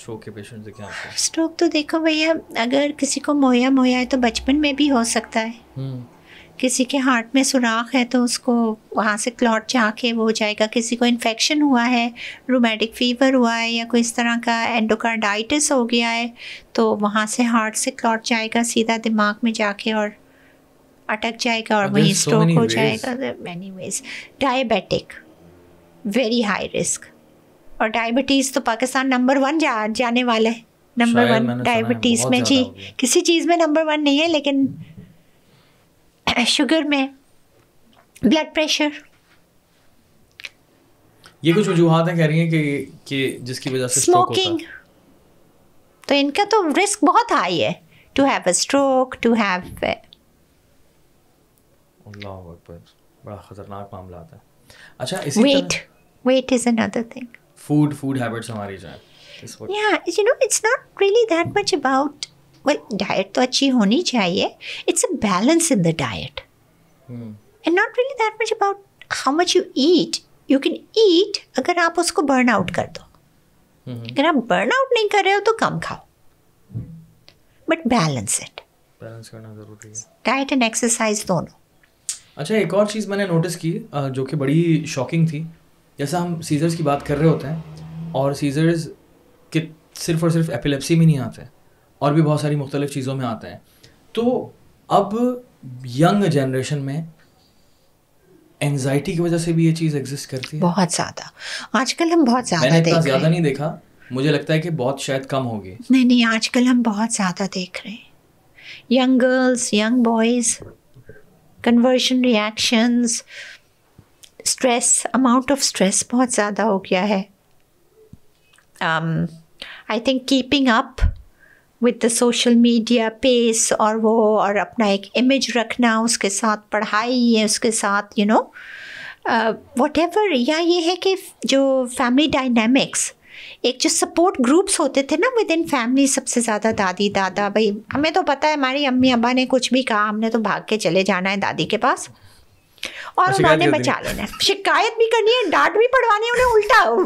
स्ट्रोक के पेशेंट देखे आपको स्ट्रोक तो देखो भैया अगर किसी को मोया मोया है तो बचपन में भी हो सकता है हम्म। किसी के हार्ट में सुराख है तो उसको वहाँ से क्लॉट जाके वो हो जाएगा किसी को इन्फेक्शन हुआ है रोमेटिक फीवर हुआ है या कोई इस तरह का एंडोकार्डाइटिस हो गया है तो वहाँ से हार्ट से क्लॉट जाएगा सीधा दिमाग में जाके और अटक जाएगा और वहीं स्ट्रोक हो जाएगा many ways diabetic very high risk और डायबिटीज़ तो पाकिस्तान नंबर वन जा जाने वाला है नंबर वन डायबिटीज़ में जी किसी चीज़ में नंबर वन नहीं है लेकिन [clears throat] शुगर में ब्लड प्रेशर ये कुछ वजूहत है कह रही है कि कि जिसकी वजह से स्मोकिंग तो इनका तो रिस्क बहुत हाई है to have a stroke to have अल्लाह अकबर बड़ा खतरनाक मामला आता है अच्छा इसी weight weight is another thing food food habits हमारी जाए या you know it's not really that much about well diet तो अच्छी होनी चाहिए it's a balance in the diet and not really that much about how much you eat you can eat अगर आप उसको बर्न आउट कर दो hmm. अगर आप बर्न आउट नहीं कर रहे हो तो कम खाओ बट बैलेंस इट बैलेंस करना जरूरी है डाइट एंड एक्सरसाइज दोनों अच्छा एक और चीज़ मैंने नोटिस की जो कि बड़ी शॉकिंग थी जैसा हम सीजर्स की बात कर रहे होते हैं और सीजर्स के सिर्फ और सिर्फ एपिलेप्सी में नहीं आते हैं और भी बहुत सारी मुख्तलिफ़ चीज़ों में आता है तो अब यंग जनरेशन में एंगजाइटी की वजह से भी ये चीज़ एग्जिस्ट करती है बहुत ज़्यादा आजकल हम बहुत ज़्यादा मैंने इतना ज़्यादा नहीं देखा मुझे लगता है कि बहुत शायद कम होगी नहीं नहीं आजकल हम बहुत ज़्यादा देख रहे हैं young girls young boys conversion reactions stress amount of stress बहुत ज़्यादा हो गया है I think keeping up with the social media pace और वो और अपना एक इमेज रखना उसके साथ पढ़ाई है उसके साथ यू नो वट एवर या ये है कि जो फैमिली डायनेमिक्स एक जो सपोर्ट ग्रुप्स होते थे ना विद इन फैमिली सबसे ज़्यादा दादी दादा भाई हमें तो पता है हमारी अम्मी अबा ने कुछ भी कहा हमने तो भाग के चले जाना है दादी के पास और उन्होंने बचा लेना शिकायत भी करनी है डांट भी पड़वानी है उन्हें उल्टा हो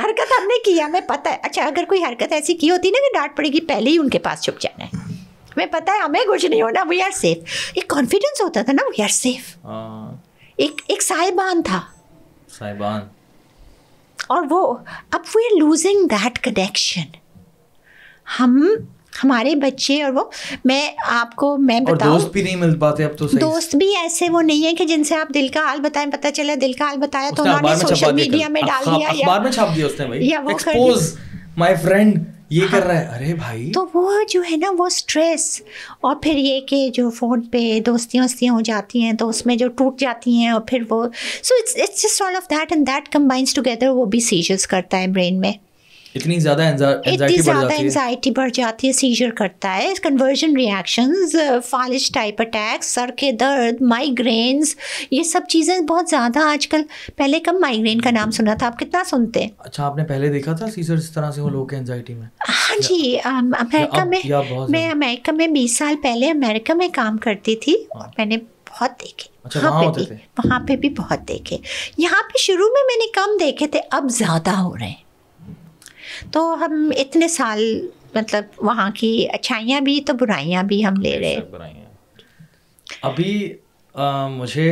[laughs] हरकत हमने किया हमें पता है अच्छा अगर कोई हरकत ऐसी की होती ना कि डांट पड़ेगी पहले ही उनके पास छुप जाना है मैं पता है हमें कुछ नहीं होना वी आर सेफ एक कॉन्फिडेंस होता था ना वी आर सेफ एक एक साहिबान था साहिबान और वो अब we are losing that connection हम हमारे बच्चे और वो मैं आपको मैं और दोस्त भी नहीं मिल पाते अब तो सही दोस्त भी ऐसे वो नहीं है कि जिनसे आप दिल का हाल बताएं पता चला दिल का हाल बताया तो उन्होंने सोशल मीडिया में डाल दिया अखबार में छाप दिया उसने भाई या वो एक्सपोज माय फ्रेंड ये हाँ, कर रहा है अरे भाई तो वो जो है ना वो स्ट्रेस और फिर ये कि जो फ़ोन पे दोस्तियाँ वस्तियाँ हो जाती हैं तो उसमें जो टूट जाती हैं और फिर वो so it's it's just all of that and that combines together वो भी सीजर्स करता है ब्रेन में इतनी ज्यादा एंजाइटी बढ़ जाती है एंजाइटी बढ़ जाती है सीजर करता है कन्वर्जन रिएक्शंस फालिश टाइप अटैक्स सर के दर्द माइग्रेन्स ये सब चीज़ें बहुत ज़्यादा आजकल पहले कब माइग्रेन का नाम सुना था आप कितना सुनते हैं अच्छा आपने पहले देखा था सीजर इस तरह से हो लोग एंजाइटी में हाँ जी अमेरिका में मैं अमेरिका में बीस साल पहले अमेरिका में काम करती थी हाँ। मैंने बहुत देखे अच्छा, वहाँ पे भी वहाँ पे भी बहुत देखे यहाँ पे शुरू में मैंने कम देखे थे अब ज़्यादा हो रहे हैं तो हम इतने साल मतलब वहाँ की अच्छाइयाँ भी तो बुराइयाँ भी हम ले रहे हैं अभी आ, मुझे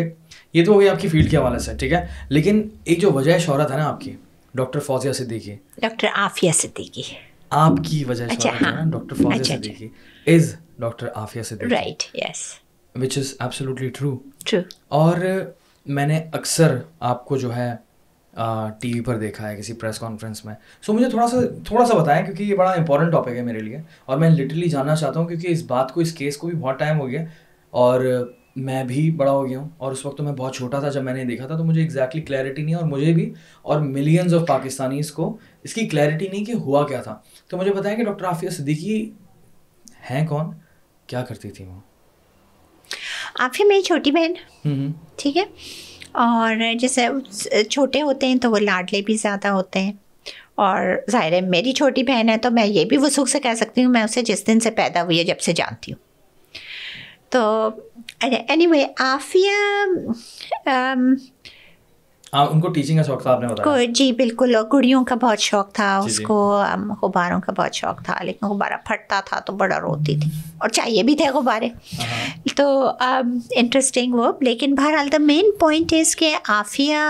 ये तो हो गई आपकी फील्ड के हवाले से ठीक है लेकिन एक जो वजह शहरत है ना आपकी डॉक्टर फौजिया सिद्दीकी डॉक्टर आफिया सिद्दीकी आपकी वजह अच्छा, हाँ, डॉक्टर फौजिया अच्छा, अच्छा। Siddiqui is doctor Aafia Siddiqui right yes which is absolutely true true और मैंने अक्सर आपको जो है टी वी पर देखा है किसी प्रेस कॉन्फ्रेंस में सो so, मुझे थोड़ा सा थोड़ा सा बताएं क्योंकि ये बड़ा इंपॉर्टेंट टॉपिक है मेरे लिए और मैं लिटरली जानना चाहता हूँ क्योंकि इस बात को इस केस को भी बहुत टाइम हो गया और मैं भी बड़ा हो गया हूँ और उस वक्त तो मैं बहुत छोटा था जब मैंने देखा था तो मुझे एग्जैक्टली exactly क्लैरिटी नहीं और मुझे भी और मिलियंस ऑफ पाकिस्तानीज को इसकी क्लैरिटी नहीं कि हुआ क्या था तो मुझे बताया कि डॉक्टर आफिया सिद्दीकी हैं कौन क्या करती थी वो आफिया मेरी छोटी बहन हम्म, हम्म। ठीक है और जैसे छोटे होते हैं तो वो लाडले भी ज़्यादा होते हैं और ज़ाहिर है मेरी छोटी बहन है तो मैं ये भी वसूख से कह सकती हूँ मैं उसे जिस दिन से पैदा हुई है जब से जानती हूँ तो एनी वे आफिया आ, हाँ, उनको टीचिंग का शौक था आपने बताया जी बिल्कुल गुड़ियों का बहुत शौक था उसको गुब्बारों का बहुत शौक था लेकिन गुब्बारा फटता था तो बड़ा रोती थी और चाहिए भी थे गुब्बारे हाँ। तो इंटरेस्टिंग वो लेकिन बहरहाल द मेन पॉइंट इज़ कि आफिया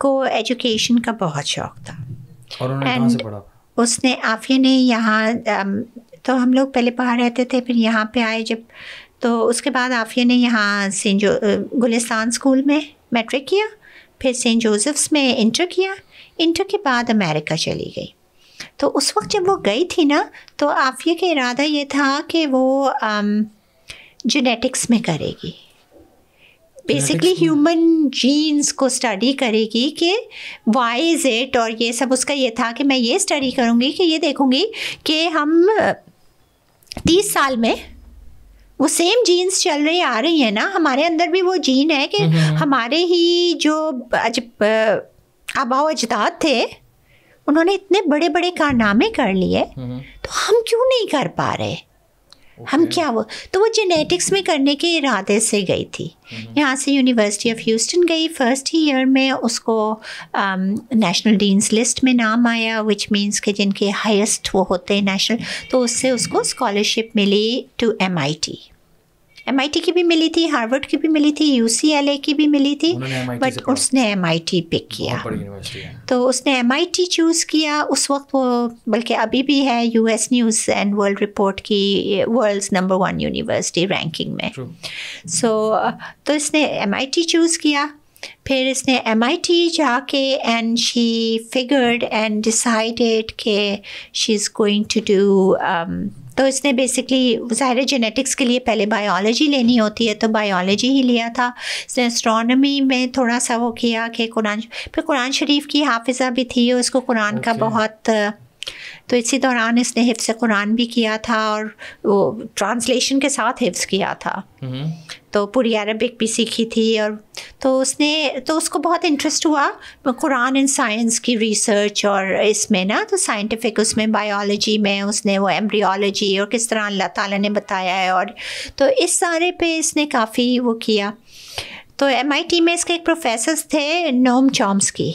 को एजुकेशन का बहुत शौक था और उन्होंने से पढ़ा उसने आफिया ने यहाँ तो हम लोग पहले बाहर रहते थे फिर यहाँ पे आए जब तो उसके बाद आफिया ने यहाँ सिंजो गुलिस्तान स्कूल में मैट्रिक किया फिर सेंट जोसेफ्स में इंटर किया इंटर के बाद अमेरिका चली गई तो उस वक्त जब वो गई थी ना तो आफिया का इरादा ये था कि वो जेनेटिक्स में करेगी बेसिकली ह्यूमन जीन्स को स्टडी करेगी कि वाई इज़ इट और ये सब उसका ये था कि मैं ये स्टडी करूँगी कि ये देखूँगी कि हम तीस साल में वो सेम जीन्स चल रही आ रही है ना हमारे अंदर भी वो जीन है कि हम्म, हम्म। हमारे ही जो आबाओ अजदाद थे उन्होंने इतने बड़े बड़े कारनामे कर लिए हम्म, तो हम क्यों नहीं कर पा रहे okay. हम क्या वो तो वो जेनेटिक्स में करने के इरादे से गई थी mm-hmm. यहाँ से यूनिवर्सिटी ऑफ ह्यूस्टन गई फर्स्ट ही ईयर में उसको नेशनल डीन्स लिस्ट में नाम आया विच मीन्स के जिनके हाईएस्ट वो होते हैं नेशनल तो उससे उसको स्कॉलरशिप मिली टू एमआईटी एम की भी मिली थी हार्वर्ड की भी मिली थी यू की भी मिली थी बट उसने एम पिक किया तो उसने एम चूज़ किया उस वक्त वो बल्कि अभी भी है U S News and World Report की world number one university ranking में सो तो इसने एम चूज़ किया फिर इसने एम आई टी जाके and she figured and decided के she is going to do तो इसने बेसिकली ज़ाहिर जेनेटिक्स के लिए पहले बायोलॉजी लेनी होती है तो बायोलॉजी ही लिया था इसने एस्ट्रोनॉमी में थोड़ा सा वो किया कि कुरान फिर कुरान शरीफ की हाफिज़ा भी थी उसको कुरान okay. का बहुत तो इसी दौरान इसने हिफ्स कुरान भी किया था और वो ट्रांसलेशन के साथ हिफ्स किया था हम्म। तो पूरी अरबिक भी सीखी थी और तो उसने तो उसको बहुत इंटरेस्ट हुआ कुरान एंड साइंस की रिसर्च और इसमें ना तो साइंटिफिक उसमें बायोलॉजी में उसने वो एम्ब्रियोलॉजी और किस तरह अल्लाह ताला ने बताया है और तो इस सारे पे इसने काफ़ी वो किया तो एम में इसके एक प्रोफेसर थे नोम की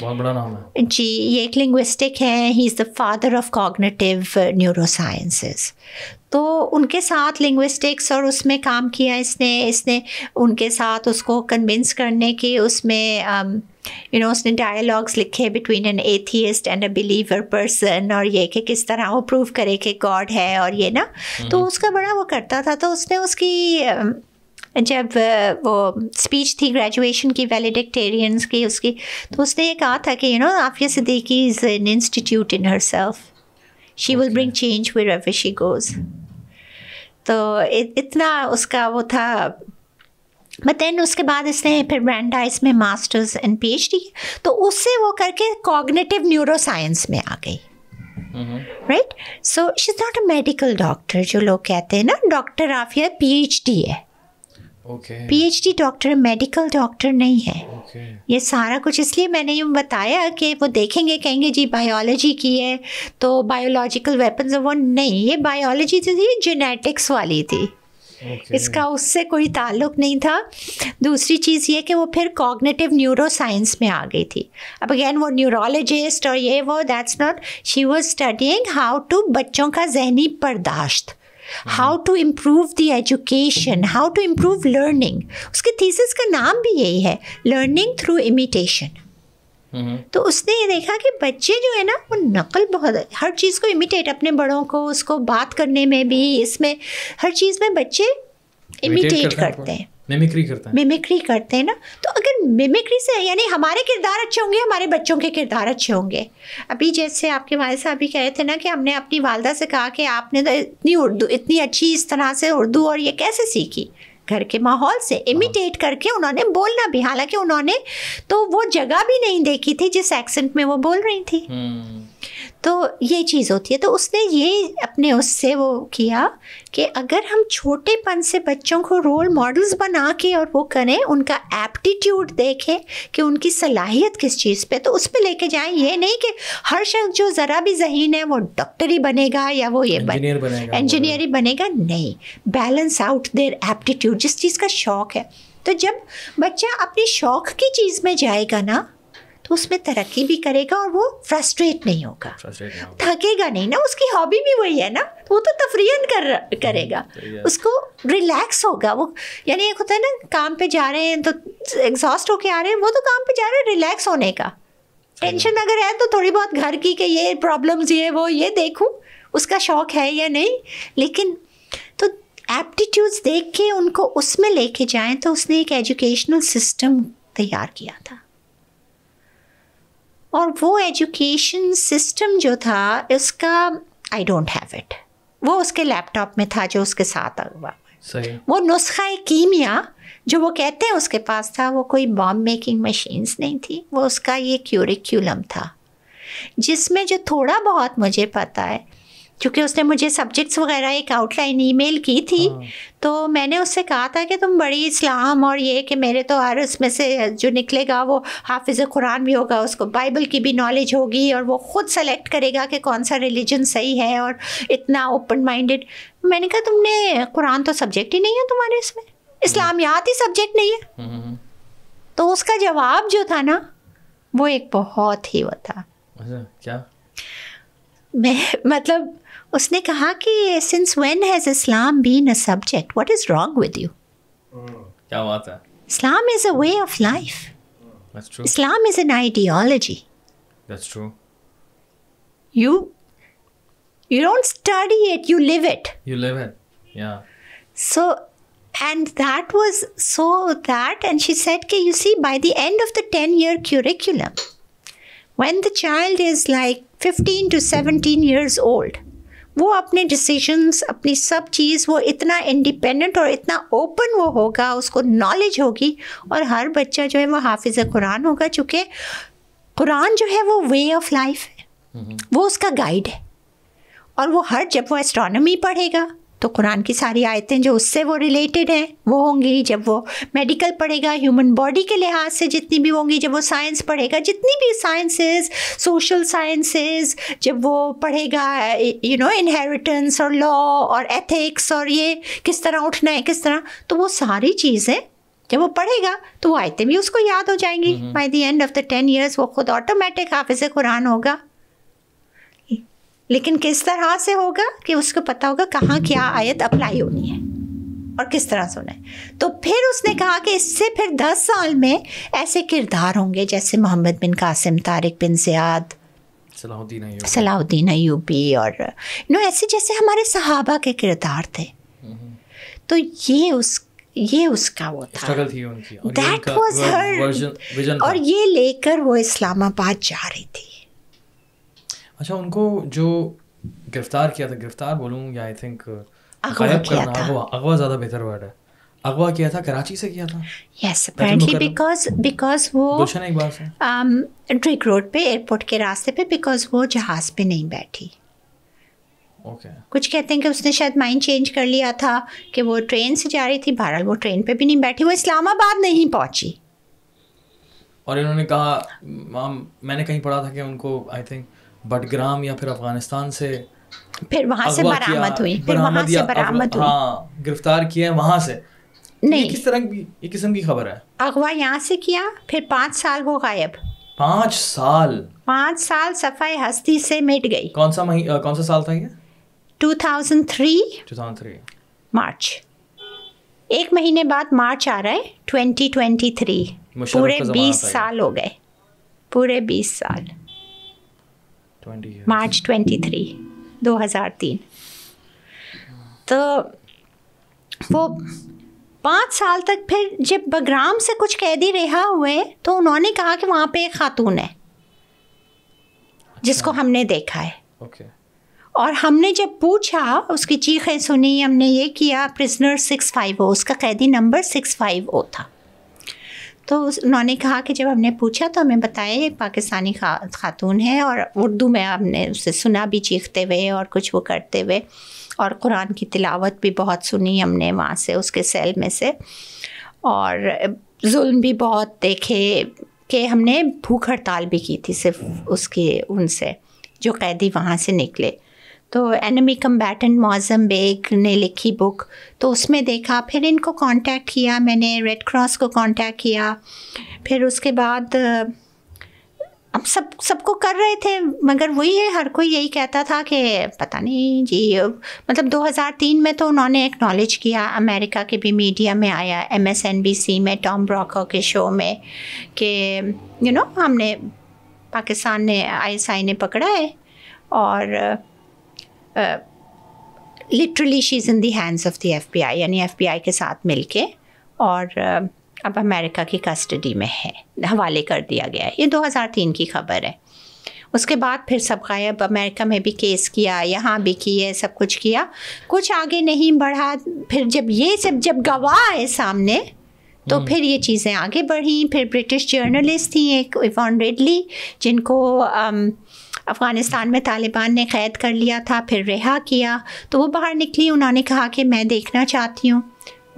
जी ये एक लिंग्विस्टिक हैं he is the father of cognitive neurosciences तो उनके साथ लिंग्विस्टिक्स और उसमें काम किया इसने इसने उनके साथ उसको कन्विंस करने की उसमें यू um, नो उसने डायलॉग्स लिखे between an atheist and a believer person और ये कि किस तरह वो प्रूव करे कि गॉड है और ये ना तो हम्म। उसका बड़ा वो करता था तो उसने उसकी um, जब वो स्पीच थी ग्रेजुएशन की वेलिडिक्टेरियंस की उसकी तो उसने ये कहा था कि you know Aafia Siddiqui is an institute in herself she will bring change wherever she goes तो इतना उसका वो था बट देन उसके बाद इसने फिर ब्रांडाइस में मास्टर्स एंड डी तो उससे वो करके कॉग्नेटिव न्यूरो साइंस में आ गई right so she is not a medical doctor जो लोग कहते हैं ना doctor Aafia P H D है H PhD doctor medical doctor नहीं है okay. ये सारा कुछ इसलिए मैंने यूँ बताया कि वो देखेंगे कहेंगे जी बायोलॉजी की है तो बायोलॉजिकल वेपन्स वो नहीं ये बायोलॉजी जो थी जेनेटिक्स वाली थी Okay. इसका उससे कोई ताल्लुक नहीं था दूसरी चीज़ ये कि वो फिर कॉग्नेटिव न्यूरो साइंस में आ गई थी अब अगेन वो न्यूरोलॉजिस्ट और ये वो that's not she was studying how to बच्चों का जहनी बर्दाश्त how to improve the education how to improve learning उसके थीसिस का नाम भी यही है लर्निंग थ्रू इमिटेशन तो उसने ये देखा कि बच्चे जो है ना वो नकल बहुत हर चीज़ को इमिटेट अपने बड़ों को उसको बात करने में भी इसमें हर चीज़ में बच्चे इमिटेट करते हैं मिमिक्री करते हैं मिमिक्री करते हैं ना तो अगर मिमिक्री से यानी हमारे किरदार अच्छे होंगे हमारे बच्चों के किरदार अच्छे होंगे अभी जैसे आपके वाले साहब भी कहे थे ना कि हमने अपनी वालदा से कहा कि आपने तो इतनी उर्दू इतनी अच्छी इस तरह से उर्दू और ये कैसे सीखी घर के माहौल से इमिटेट हाँ। करके उन्होंने बोलना भी हालांकि उन्होंने तो वो जगह भी नहीं देखी थी जिस एक्सेंट में वो बोल रही थी हम्म। तो ये चीज़ होती है तो उसने ये अपने उससे वो किया कि अगर हम छोटेपन से बच्चों को रोल मॉडल्स बना के और वो करें उनका एप्टीट्यूड देखें कि उनकी सलाहियत किस चीज़ पे तो उस पर लेके जाएं ये नहीं कि हर शख्स जो ज़रा भी जहीन है वो डॉक्टर ही बनेगा या वो ये बने, इंजीनियरिंग इंजीनियर ही बनेगा नहीं बैलेंस आउट देर एप्टीट्यूड जिस चीज़ का शौक़ है तो जब बच्चा अपनी शौक़ की चीज़ में जाएगा ना तो उसमें तरक्की भी करेगा और वो फ्रस्ट्रेट नहीं होगा थकेगा नहीं ना उसकी हॉबी भी वही है ना वो तो तफरीन कर हम्म, करेगा उसको रिलैक्स होगा वो यानी एक होता है ना काम पे जा रहे हैं तो एग्जॉस्ट होके आ रहे हैं वो तो काम पे जा रहे हैं रिलैक्स होने का टेंशन अगर है तो थोड़ी बहुत घर की कि ये प्रॉब्लम्स ये वो ये देखूँ उसका शौक है या नहीं लेकिन तो एप्टीट्यूड्स देख के उनको उसमें लेके जाएं तो उसने एक एजुकेशनल सिस्टम तैयार किया था और वो एजुकेशन सिस्टम जो था उसका आई डोंट हैव इट वो उसके लैपटॉप में था जो उसके साथ हुआ वो नुस्खा कीमिया जो वो कहते हैं उसके पास था वो कोई बॉम्ब मेकिंग मशीन्स नहीं थी वो उसका ये क्यूरिकुलम था जिसमें जो थोड़ा बहुत मुझे पता है क्योंकि उसने मुझे सब्जेक्ट्स वगैरह एक आउटलाइन ईमेल की थी हाँ। तो मैंने उससे कहा था कि तुम बड़ी इस्लाम और ये कि मेरे तो हर उसमें से जो निकलेगा वो हाफिज़ कुरान भी होगा उसको बाइबल की भी नॉलेज होगी और वो ख़ुद सेलेक्ट करेगा कि कौन सा रिलीजन सही है और इतना ओपन माइंडेड मैंने कहा तुमने कुरान तो सब्जेक्ट ही नहीं है तुम्हारे इसमें इस्लामियात हम्म। ही सब्जेक्ट नहीं है हम्म, हम्म, तो उसका जवाब जो था ना वो एक बहुत ही वो था अच्छा, क्या मैं मतलब उसने कहा कि since when has Islam been a subject what is wrong with you क्या बात है Islam is a way of life Islam is an ideology That's true. You you don't study it, you live it. You live it. Yeah. So and that was so that and she said okay, you see by the end of the 10 year curriculum when the child is like 15 to 17 years old वो अपने decisions अपनी सब चीज़ वो इतना independent और इतना open वो होगा उसको नॉलेज होगी और हर बच्चा जो है वो हाफिज़ कुरान होगा चूँकि कुरान जो है वो वे ऑफ लाइफ है हम्म। वो उसका गाइड है और वो हर जब वो एस्ट्रोनॉमी पढ़ेगा तो कुरान की सारी आयतें जो उससे वो रिलेटेड हैं वो होंगी जब वो मेडिकल पढ़ेगा ह्यूमन बॉडी के लिहाज से जितनी भी होंगी जब वो साइंस पढ़ेगा जितनी भी साइंसेस सोशल साइंसेस जब वो पढ़ेगा यू नो इनहेरिटेंस और लॉ और एथिक्स और ये किस तरह उठना है किस तरह तो वो सारी चीज़ें जब वो पढ़ेगा तो वो आयतें भी उसको याद हो जाएंगी by the end of the ten years वो खुद ऑटोमेटिक हाफिज़ कुरान होगा लेकिन किस तरह से होगा कि उसको पता होगा कहाँ क्या आयत अप्लाई होनी है और किस तरह से होना है तो फिर उसने कहा कि इससे फिर दस साल में ऐसे किरदार होंगे जैसे Muhammad bin Qasim Tariq bin Ziyad Salahuddin यूपी और नो ऐसे जैसे हमारे सहाबा के किरदार थे हम्म। तो ये उस ये उसका वो था दैट वॉज हर और ये लेकर वो इस्लामाबाद जा रही थी अच्छा उनको जो गिरफ्तार किया था गिरफ्तार बोलूँ या आई थिंक गायब करना अगवा अगवा ज़्यादा बेहतर वर्ड है अगवा किया था कराची से किया था यस अपेरेंटली बिकॉज बिकॉज वो से ड्रिक um, रोड पे एयरपोर्ट के रास्ते पे बिकॉज वो जहाज़ पे नहीं बैठी Okay. कुछ कहते हैं कि उसने शायद माइंड चेंज कर लिया था कि वो ट्रेन से जा रही थी बहरहाल वो ट्रेन पे भी नहीं बैठी वो इस्लामाबाद नहीं पहुंची और इन्होंने कहा मैंने कहीं पढ़ा था कि उनको आई थिंक बटग्राम या फिर अफगानिस्तान से फिर वहां से बरामद हुई फिर वहां से बरामद हुई हाँ गिरफ्तार किए वहां से नहीं किस तरह की ये किस्म की खबर है अगवा यहाँ से किया फिर पाँच साल वो गायब पाँच साल पाँच साल सफाई हस्ती से मिट गई कौन सा मही कौन सा साल था ये 2003 2003 मार्च एक महीने बाद मार्च आ रहा है 2023 पूरे 20 साल हो गए पूरे 20 साल मार्च 23 2003 तो वो पाँच साल तक फिर जब बगराम से कुछ कैदी रिहा हुए तो उन्होंने कहा कि वहाँ पे एक खातून है जिसको अच्छा। हमने देखा है ओके और हमने जब पूछा उसकी चीखें सुनी हमने ये किया प्रिजनर सिक्स फाइव ओ उसका कैदी नंबर सिक्स फाइव ओ था तो उस उन्होंने कहा कि जब हमने पूछा तो हमें बताया एक पाकिस्तानी खा खातून है और उर्दू में हमने उसे सुना भी चीखते हुए और कुछ वो करते हुए और कुरान की तिलावत भी बहुत सुनी हमने वहाँ से उसके सेल में से और जुल्म भी बहुत देखे कि हमने भूख हड़ताल भी की थी सिर्फ उसके उनसे जो कैदी वहाँ से निकले तो एनमी कम्बैटेंट मौजम बेग ने लिखी बुक तो उसमें देखा फिर इनको कांटेक्ट किया मैंने रेड क्रॉस को कांटेक्ट किया फिर उसके बाद हम सब सबको कर रहे थे मगर वही है हर कोई यही कहता था कि पता नहीं जी मतलब 2003 में तो उन्होंने एक्नॉलेज किया अमेरिका के भी मीडिया में आया सी में टॉम ब्रॉको के शो में कि यू नो हमने पाकिस्तान ने आई ने पकड़ा है और literally she is in the hands of the I यानी आई के साथ के और uh, अब अमेरिका की कस्टडी में है हवाले कर दिया गया है ये 2003 की खबर है उसके बाद फिर सब गायब अमेरिका में भी केस किया यहाँ भी किए सब कुछ किया कुछ आगे नहीं बढ़ा फिर जब ये सब जब गवाह आए सामने तो हम्म। फिर ये चीज़ें आगे बढ़ी फिर ब्रिटिश जर्नलिस्ट थी एक इवान रेडली जिनको um, अफ़गानिस्तान में तालिबान ने क़ैद कर लिया था फिर रिहा किया तो वो बाहर निकली उन्होंने कहा कि मैं देखना चाहती हूँ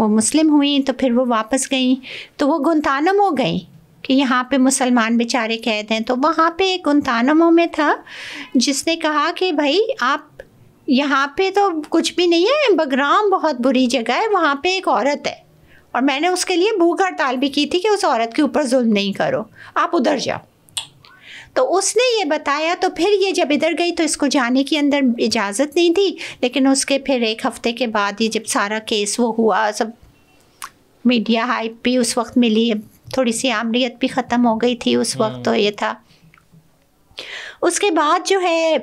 वो मुस्लिम हुई तो फिर वो वापस गई तो वो गुनतानम हो गई कि यहाँ पे मुसलमान बेचारे कैद हैं तो वहाँ पे एक गुंतानमो में था जिसने कहा कि भाई आप यहाँ पे तो कुछ भी नहीं है बगराम बहुत बुरी जगह है वहाँ पे एक औरत है और मैंने उसके लिए भूख हड़ताल भी की थी कि उस औरत के ऊपर जुल्म नहीं करो आप उधर जाओ तो उसने ये बताया तो फिर ये जब इधर गई तो इसको जाने की अंदर इजाज़त नहीं थी लेकिन उसके फिर एक हफ़्ते के बाद ही जब सारा केस वो हुआ सब मीडिया हाइप भी उस वक्त मिली थोड़ी सी आमरीत भी ख़त्म हो गई थी उस वक्त तो हाँ। ये था उसके बाद जो है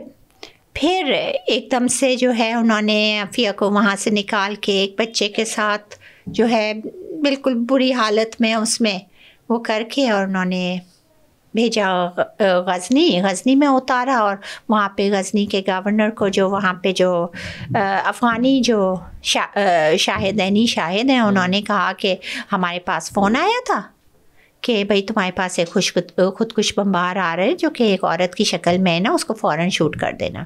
फिर एकदम से जो है उन्होंने अफिया को वहाँ से निकाल के एक बच्चे के साथ जो है बिल्कुल बुरी हालत में उसमें वो करके और उन्होंने भेजा गज़नी गज़नी में उतारा और वहाँ पे गज़नी के गवर्नर को जो वहाँ पे जो अफ़गानी जो शा, शाहिदनी शाहिद हैं उन्होंने हम्म। कहा कि हमारे पास फ़ोन आया था कि भाई तुम्हारे पास एक खुश खुदकुश बम्बार आ रहे हैं जो कि एक औरत की शक्ल में है ना उसको फ़ौर शूट कर देना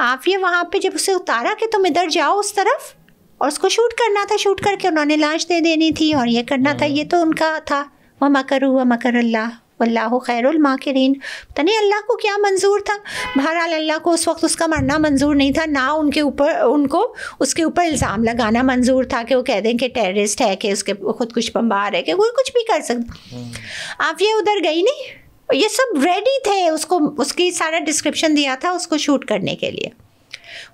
आप ये वहाँ पर जब उसे उतारा कि तुम इधर जाओ उस तरफ और उसको शूट करना था शूट करके उन्होंने लाश दे देनी थी और ये करना था हम्म। ये तो उनका था व मकर व मकर अल्लाह वल्लाह खैरमाकरीन पता नहीं अल्लाह को क्या मंजूर था बहरहाल अल्लाह को उस वक्त उसका मरना मंजूर नहीं था ना उनके ऊपर उनको उसके ऊपर इल्ज़ाम लगाना मंजूर था कि वो कह दें कि टेररिस्ट है कि उसके खुद कुछ बम्बार है कि वो कुछ भी कर सकता हम्म। आप ये उधर गई नहीं ये सब रेडी थे उसको उसकी सारा डिस्क्रिप्शन दिया था उसको शूट करने के लिए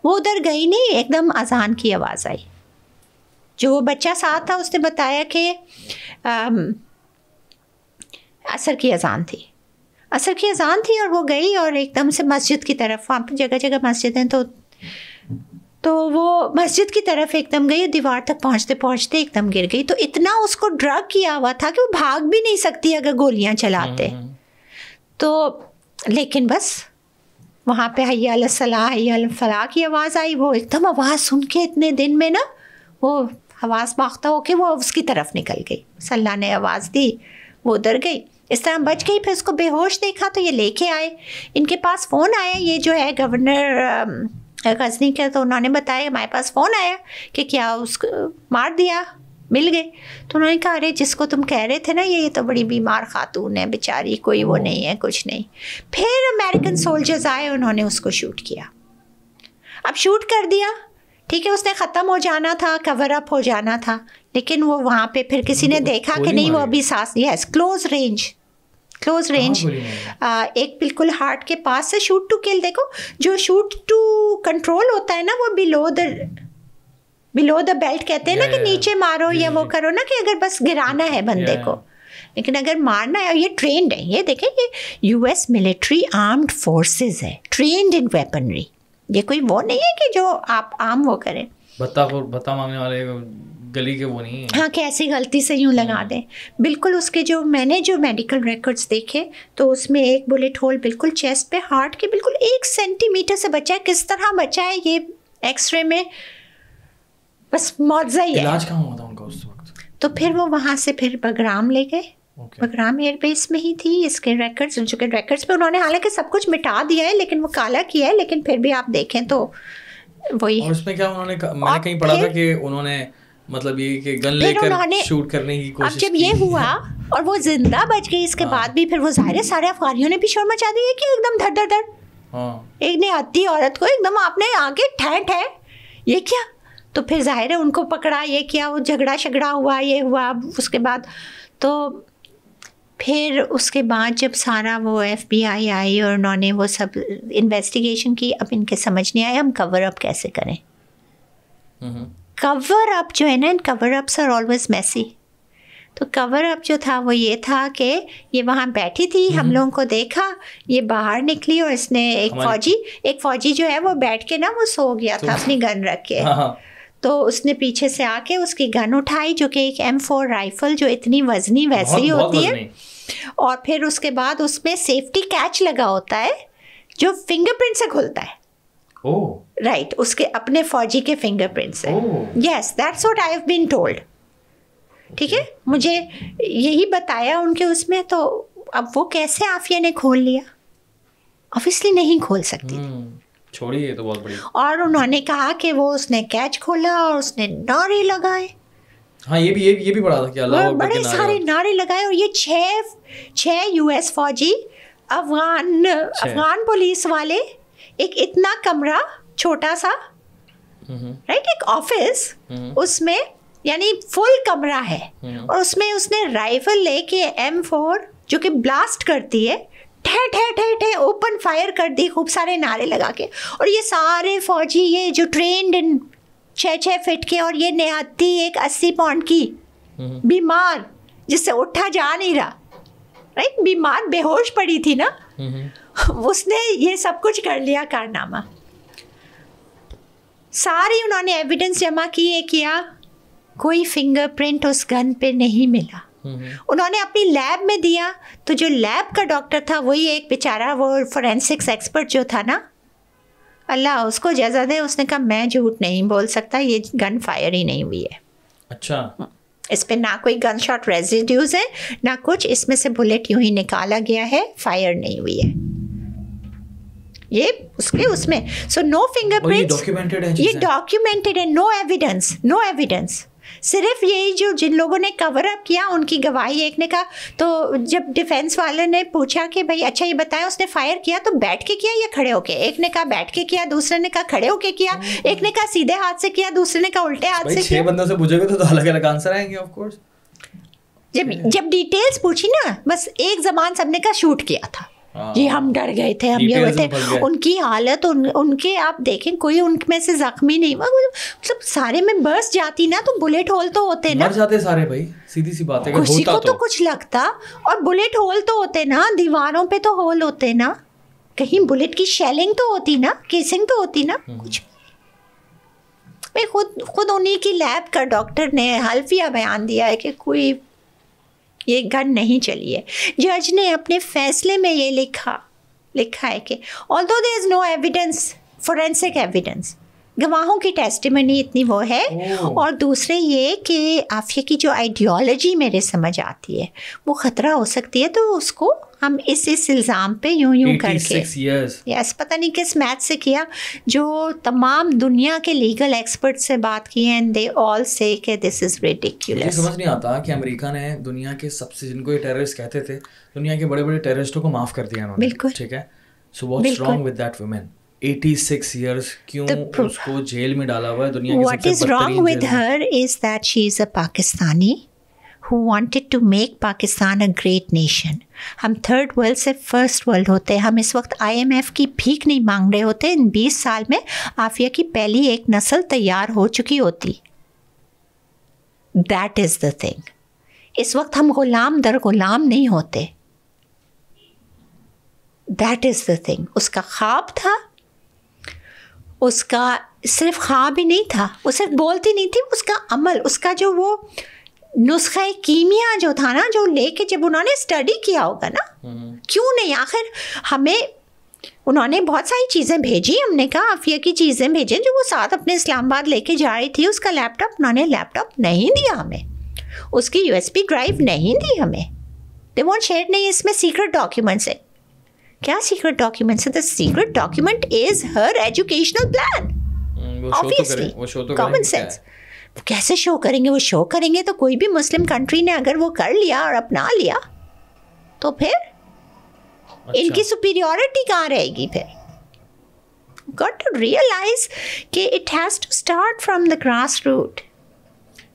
वो उधर गई नहीं एकदम अजान की आवाज़ आई जो वो बच्चा साथ था उसने बताया कि असर की अजान थी असर की अजान थी और वो गई और एकदम से मस्जिद की तरफ वहाँ पर जगह जगह मस्जिद हैं तो तो वो मस्जिद की तरफ एकदम गई दीवार तक पहुँचते पहुँचते एकदम गिर गई तो इतना उसको ड्रग किया हुआ था कि वो भाग भी नहीं सकती अगर गोलियाँ चलाते हम्म, हम्म। तो लेकिन बस वहाँ पे हैयासलाह हैयासलाह की आवाज़ आई वो एकदम आवाज़ सुन के इतने दिन में ना वो आवाज़ बाख्ता होके वो उसकी तरफ निकल गई सल्ला ने आवाज़ दी वो उधर गई इस तरह बच गई फिर उसको बेहोश देखा तो ये लेके आए इनके पास फ़ोन आया ये जो है गवर्नर गजनी का तो उन्होंने बताया हमारे पास फ़ोन आया कि क्या उसको मार दिया मिल गए तो उन्होंने कहा अरे जिसको तुम कह रहे थे ना ये तो बड़ी बीमार खातून है बेचारी कोई वो नहीं है कुछ नहीं फिर अमेरिकन सोल्जर्स आए उन्होंने उसको शूट किया अब शूट कर दिया ठीक है उसने ख़त्म हो जाना था कवर अप हो जाना था लेकिन वो वहाँ पे फिर किसी ने देखा कि नहीं वो अभी सांस yes close range close range एक बिल्कुल हार्ट के पास से शूट टू किल देखो जो शूट टू कंट्रोल होता है ना वो below the below the belt कहते हैं ना कि नीचे मारो या वो करो ना कि अगर बस गिराना है बंदे को लेकिन अगर मारना है और ये ट्रेंड है ये देखें ये यूएस मिलिट्री आर्म्ड फोर्सेस है ट्रेंड इन वेपनरी ये कोई वो नहीं है कि जो आप आम वो करें बता बता मांगने वाले गली के वो नहीं है हाँ कैसे गलती से यूँ लगा हाँ। दें बिल्कुल उसके जो मैंने जो मेडिकल रिकॉर्ड्स देखे तो उसमें एक बुलेट होल बिल्कुल चेस्ट पे हार्ट के बिल्कुल एक सेंटीमीटर से बचा है किस तरह बचा है ये एक्सरे में बस मुआवजा ही है इलाज कहाँ हुआ था उनका उस वक्त तो फिर वो वहाँ से फिर बगराम ले गए okay. बगराम एयरबेस में ही थी इसके रेकर्ड्स चुके रेकर्ड्स पे उन्होंने हालांकि सब कुछ मिटा दिया है लेकिन वो काला किया है लेकिन फिर भी आप देखें तो वही और उसमें क्या उन्होंने मैंने कहीं पढ़ा था कि उन्होंने मतलब ये कि गन लेकर शूट करने की कोशिश अब जब ये हुआ और वो जिंदा बच गई इसके हाँ। बाद भी फिर वो जाहिर सारे अफगानियों ने भी शोर मचा दिया कि एकदम धड़ धड़ धड़ एक ने आती औरत को एकदम आपने आगे ठह ठह ये क्या तो फिर जाहिर है उनको पकड़ा ये किया वो झगड़ा झगड़ा हुआ ये हुआ उसके बाद तो फिर उसके बाद जब सारा वो एफ बी आई आई और उन्होंने वो सब इन्वेस्टिगेशन की अब इनके समझ नहीं आए हम कवर अप कैसे करें हम्म। कवर अप जो है ना in cover ups are always messy तो कवर अप जो था वो ये था कि ये वहाँ बैठी थी हम हम्म। लोगों को देखा ये बाहर निकली और इसने एक फौजी एक फौजी जो है वो बैठ के ना वो सो गया था अपनी गन रख के हाँ, हाँ। तो उसने पीछे से आके उसकी गन उठाई जो कि एक एम फोर राइफल जो इतनी वजनी वैसे ही होती है और फिर उसके बाद उसमें सेफ्टी कैच लगा होता है जो फिंगरप्रिंट से खुलता है राइट oh. right, उसके अपने फौजी के फिंगरप्रिंट्स हैं yes that's what I have been told ठीक है मुझे यही बताया उनके उसमें तो अब वो कैसे आफिया ने खोल लिया ऑब्वियसली नहीं खोल सकती hmm. छोड़िए तो बहुत बड़ी और उन्होंने कहा कि वो उसने कैच खोला और उसने नारे लगाए हाँ ये भी ये भी, ये भी बड़ा था कि अल्लाह बड़े सारे नारे लगाए और ये छह छह यूएस फौजी अफगान अफगान पुलिस वाले एक इतना कमरा छोटा सा राइट एक ऑफिस उसमें यानी फुल कमरा है हम्म। और उसमें उसने राइफल लेके एम फोर जो कि ब्लास्ट करती है ठह ठे ठह ठे ओपन फायर कर दी खूब सारे नारे लगा के और ये सारे फौजी ये जो ट्रेंड इन छः छः फिट के और ये नती एक अस्सी पाउंड की हम्म। बीमार जिससे उठा जा नहीं रहा राइट बीमार बेहोश पड़ी थी ना [laughs] उसने ये सब कुछ कर लिया कारनामा सारी उन्होंने एविडेंस जमा किए किया कोई फिंगरप्रिंट उस गन पे नहीं मिला उन्होंने अपनी लैब में दिया तो जो लैब का डॉक्टर था वही एक बेचारा वो फोरेंसिक्स एक्सपर्ट जो था ना अल्लाह उसको जजा दे उसने कहा मैं झूठ नहीं बोल सकता ये गन फायर ही नहीं हुई है अच्छा हम्म। इस पर ना कोई गन शॉट रेजिड्यूज है ना कुछ इसमें से बुलेट यूं ही निकाला गया है फायर नहीं हुई है ये उसके उसमें सो नो फिंगरप्रिंट्स ये डॉक्यूमेंटेड है नो एविडेंस नो एविडेंस सिर्फ यही जो जिन लोगों ने कवर अप किया उनकी गवाही एक ने कहा तो जब डिफेंस वाले ने पूछा कि भाई अच्छा ये बताया उसने फायर किया तो बैठ के किया या खड़े होके एक ने कहा बैठ के किया दूसरे ने कहा खड़े होके किया हम्म। एक ने कहा सीधे हाथ से किया दूसरे ने कहा उल्टे हाथ से छह बंदों से पूछोगे तो अलग अलग आंसर आएंगे ऑफकोर्स जब जब डिटेल्स पूछी ना बस एक जबान सबने का शूट किया था हाँ। जी हम डर गए थे हम ये थे उनकी हालत उन, उनके आप देखें कोई उनमें से जख्मी नहीं हुआ मतलब, मतलब सारे में बर्स जाती ना तो बुलेट होल तो होते ना मर जाते सारे भाई सीधी सी बात है खुशी को तो, तो कुछ लगता और बुलेट होल तो होते ना दीवारों पे तो होल होते ना कहीं बुलेट की शेलिंग तो होती ना केसिंग तो होती ना हम्म। कुछ मैं खुद खुद उन्हीं की लैब का डॉक्टर ने हल्फिया बयान दिया है कि कोई ये गन नहीं चली है जज ने अपने फैसले में ये लिखा लिखा है कि although there is no evidence forensic evidence गवाहों की टेस्टिमनी इतनी वो है oh. और दूसरे ये कि आफिया की जो आइडियोलॉजी मेरे समझ आती है वो ख़तरा हो सकती है तो उसको हम इस इस इल्ज़ाम पे यूं यूं करके यस पता नहीं किस मैथ से किया जो तमाम दुनिया के लीगल एक्सपर्ट से बात की है एंड दे ऑल से के दिस इज़ रिडिक्यूलस समझ नहीं आता कि अमेरिका ने दुनिया के सबसे जिनको ये टेररिस्ट कहते थे दुनिया के बड़े बड़े टेररिस्टों को माफ़ कर दिया उन्होंने बिल्कुल ठीक है so what's wrong with that women 86 years क्यों उसको जेल में डाला हुआ है दुनिया की सबसे बदतरीन जेल what is wrong with her is that she is a Pakistani who wanted to make Pakistan a great nation हम थर्ड वर्ल्ड से फर्स्ट वर्ल्ड होते हैं हम इस वक्त आईएमएफ की भीख नहीं मांग रहे होते इन बीस साल में आफिया की पहली एक नस्ल तैयार हो चुकी होती दैट इज़ द थिंग इस वक्त हम गुलाम दर गुलाम नहीं होते दैट इज़ द थिंग उसका ख्वाब था उसका सिर्फ ख्वाब ही नहीं था वो सिर्फ बोलती नहीं थी उसका अमल उसका जो वो नुस्खे कीमिया जो था ना जो लेके जब उन्होंने स्टडी किया होगा ना हम्म। क्यों नहीं आखिर हमें उन्होंने बहुत सारी चीज़ें भेजी हमने कहा आफिया की चीज़ें भेजें जो वो साथ अपने इस्लामाबाद लेके जा रही थी उसका लैपटॉप उन्होंने लैपटॉप नहीं दिया हमें उसकी यूएसबी ड्राइव नहीं दी हमें दे वो शेयर नहीं इसमें सीक्रेट डॉक्यूमेंट्स हम्म, तो तो है क्या सीक्रेट डॉक्यूमेंट्स है the secret document is her educational plan obviously common sense तो कैसे शो करेंगे वो शो करेंगे तो कोई भी मुस्लिम कंट्री ने अगर वो कर लिया और अपना लिया तो फिर अच्छा। इनकी सुपीरियोरिटी कहाँ रहेगी फिर गॉट टू रियलाइज कि it has to start from the grass root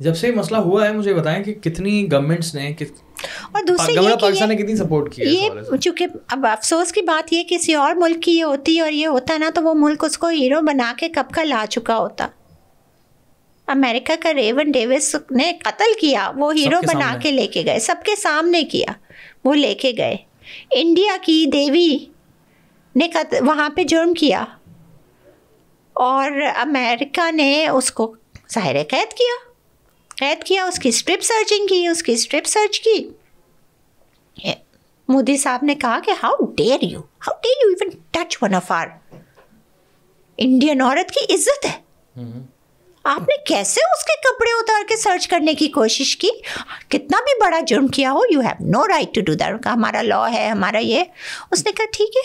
जब से मसला हुआ है मुझे बताएं कि कितनी गवर्नमेंट्स ने कित... और दूसरी ये पाकिस्तान ने कितनी सपोर्ट की ये चूंकि अब अफसोस की बात ये किसी और मुल्क की ये होती और ये होता ना तो वो मुल्क उसको हीरो बना के कब का ला चुका होता अमेरिका का रेवन डेविस ने कत्ल किया वो हीरो बना के लेके गए सबके सामने किया वो लेके गए इंडिया की देवी ने कत वहाँ पे जुर्म किया और अमेरिका ने उसको ज़ाहिर कैद किया कैद किया उसकी स्ट्रिप सर्चिंग की उसकी स्ट्रिप सर्च की मोदी साहब ने कहा कि how dare you how dare you even touch one of our Indian औरत की इज्जत है हम्म। आपने कैसे उसके कपड़े उतार के सर्च करने की कोशिश की कितना भी बड़ा जुर्म किया हो you have no right to do that हमारा लॉ है हमारा ये उसने कहा ठीक है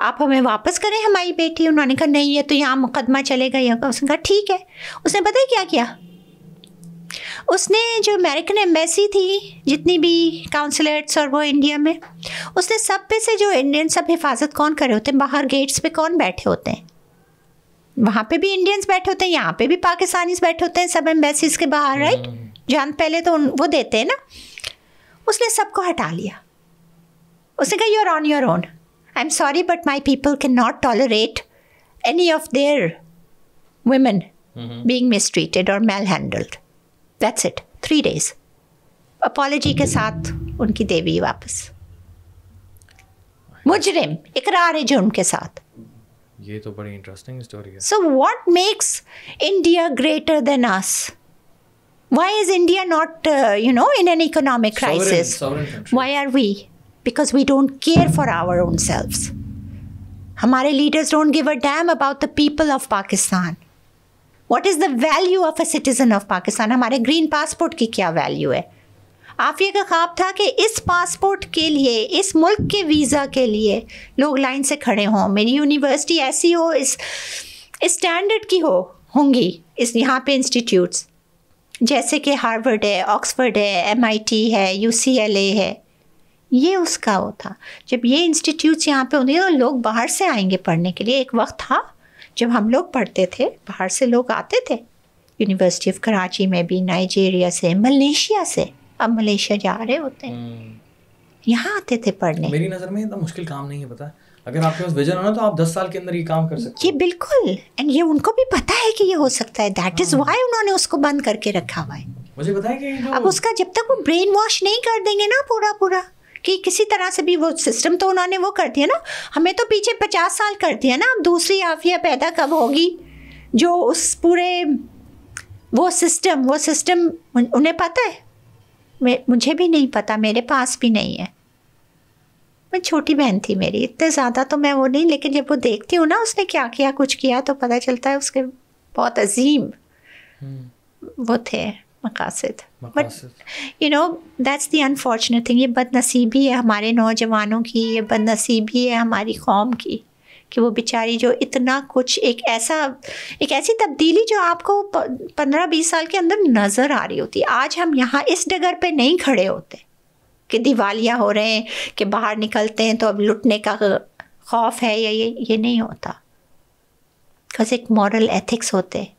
आप हमें वापस करें हमारी बेटी उन्होंने कहा नहीं है तो यहाँ मुकदमा चलेगा या उसने कहा ठीक है उसने पता है क्या किया उसने जो अमेरिकन एम्बेसी थी जितनी भी काउंसलेट्स और वो इंडिया में उसने सब पे से जो इंडियन सब हिफाजत कौन करे होते हैं बाहर गेट्स पे कौन बैठे होते हैं वहाँ पे भी इंडियंस बैठे होते हैं यहाँ पे भी पाकिस्तानीज बैठे होते हैं सब एम्बेसीज के बाहर राइट हम्म। जान पहले तो उन, वो देते हैं ना उसने सबको हटा लिया उसने कहा you're on your own I am sorry but my people can not tolerate any of their women being mistreated और manhandled that's it three days apology के साथ उनकी देवी वापस मुजरिम इकरार है जुर्म के साथ ये तो बड़ी इंटरेस्टिंग स्टोरी है so what makes India greater than us why is india not uh, you know in an economic crisis sovereign, sovereign why are we because we don't care for our own selves हमारे leaders don't give a damn about the people of pakistan what is the value of a citizen of pakistan हमारे green passport की क्या value है आफिया का ख्वाब था कि इस पासपोर्ट के लिए इस मुल्क के वीज़ा के लिए लोग लाइन से खड़े हों मेरी यूनिवर्सिटी ऐसी हो इस स्टैंडर्ड की हो होंगी इस यहाँ पे इंस्टीट्यूट्स जैसे कि हार्वर्ड है ऑक्सफर्ड है एमआईटी है यूसीएलए है ये उसका वो था जब ये इंस्टीट्यूट्स यहाँ पे होंगे तो लोग बाहर से आएंगे पढ़ने के लिए एक वक्त था जब हम लोग पढ़ते थे बाहर से लोग आते थे यूनिवर्सिटी ऑफ कराची में भी नाइजीरिया से मलेशिया से अब मलेशिया जा रहे होते हैं हम्म। यहाँ आते थे पढ़ने मेरी नज़र में इतना तो मुश्किल काम नहीं है पता अगर आपके पास विजन हो ना तो आप दस साल के अंदर ये काम कर सकते ये बिल्कुल एंड ये उनको भी पता है कि ये हो सकता है दैट इज़ वाई उन्होंने उसको बंद करके रखा हुआ है मुझे पता है कि अब उसका जब तक वो ब्रेन वॉश नहीं कर देंगे ना पूरा पूरा कि किसी तरह से भी वो सिस्टम तो उन्होंने वो कर दिया ना हमें तो पीछे पचास साल कर दिया ना अब दूसरी आफिया पैदा कब होगी जो उस पूरे वो सिस्टम वो सिस्टम उन्हें पता है मुझे भी नहीं पता मेरे पास भी नहीं है मैं छोटी बहन थी मेरी इतने ज़्यादा तो मैं वो नहीं लेकिन जब वो देखती हूँ ना उसने क्या किया कुछ किया तो पता चलता है उसके बहुत अजीम हम्म। वो थे मकासद but you know that's the unfortunate thing ये बदनसीबी है हमारे नौजवानों की ये बदनसीबी है हमारी कौम की कि वो बेचारी जो इतना कुछ एक ऐसा एक ऐसी तब्दीली जो आपको पंद्रह बीस साल के अंदर नज़र आ रही होती है आज हम यहाँ इस डगर पे नहीं खड़े होते कि दिवालियाँ हो रहे हैं कि बाहर निकलते हैं तो अब लुटने का खौफ है या ये ये नहीं होता बस एक मॉरल एथिक्स होते हैं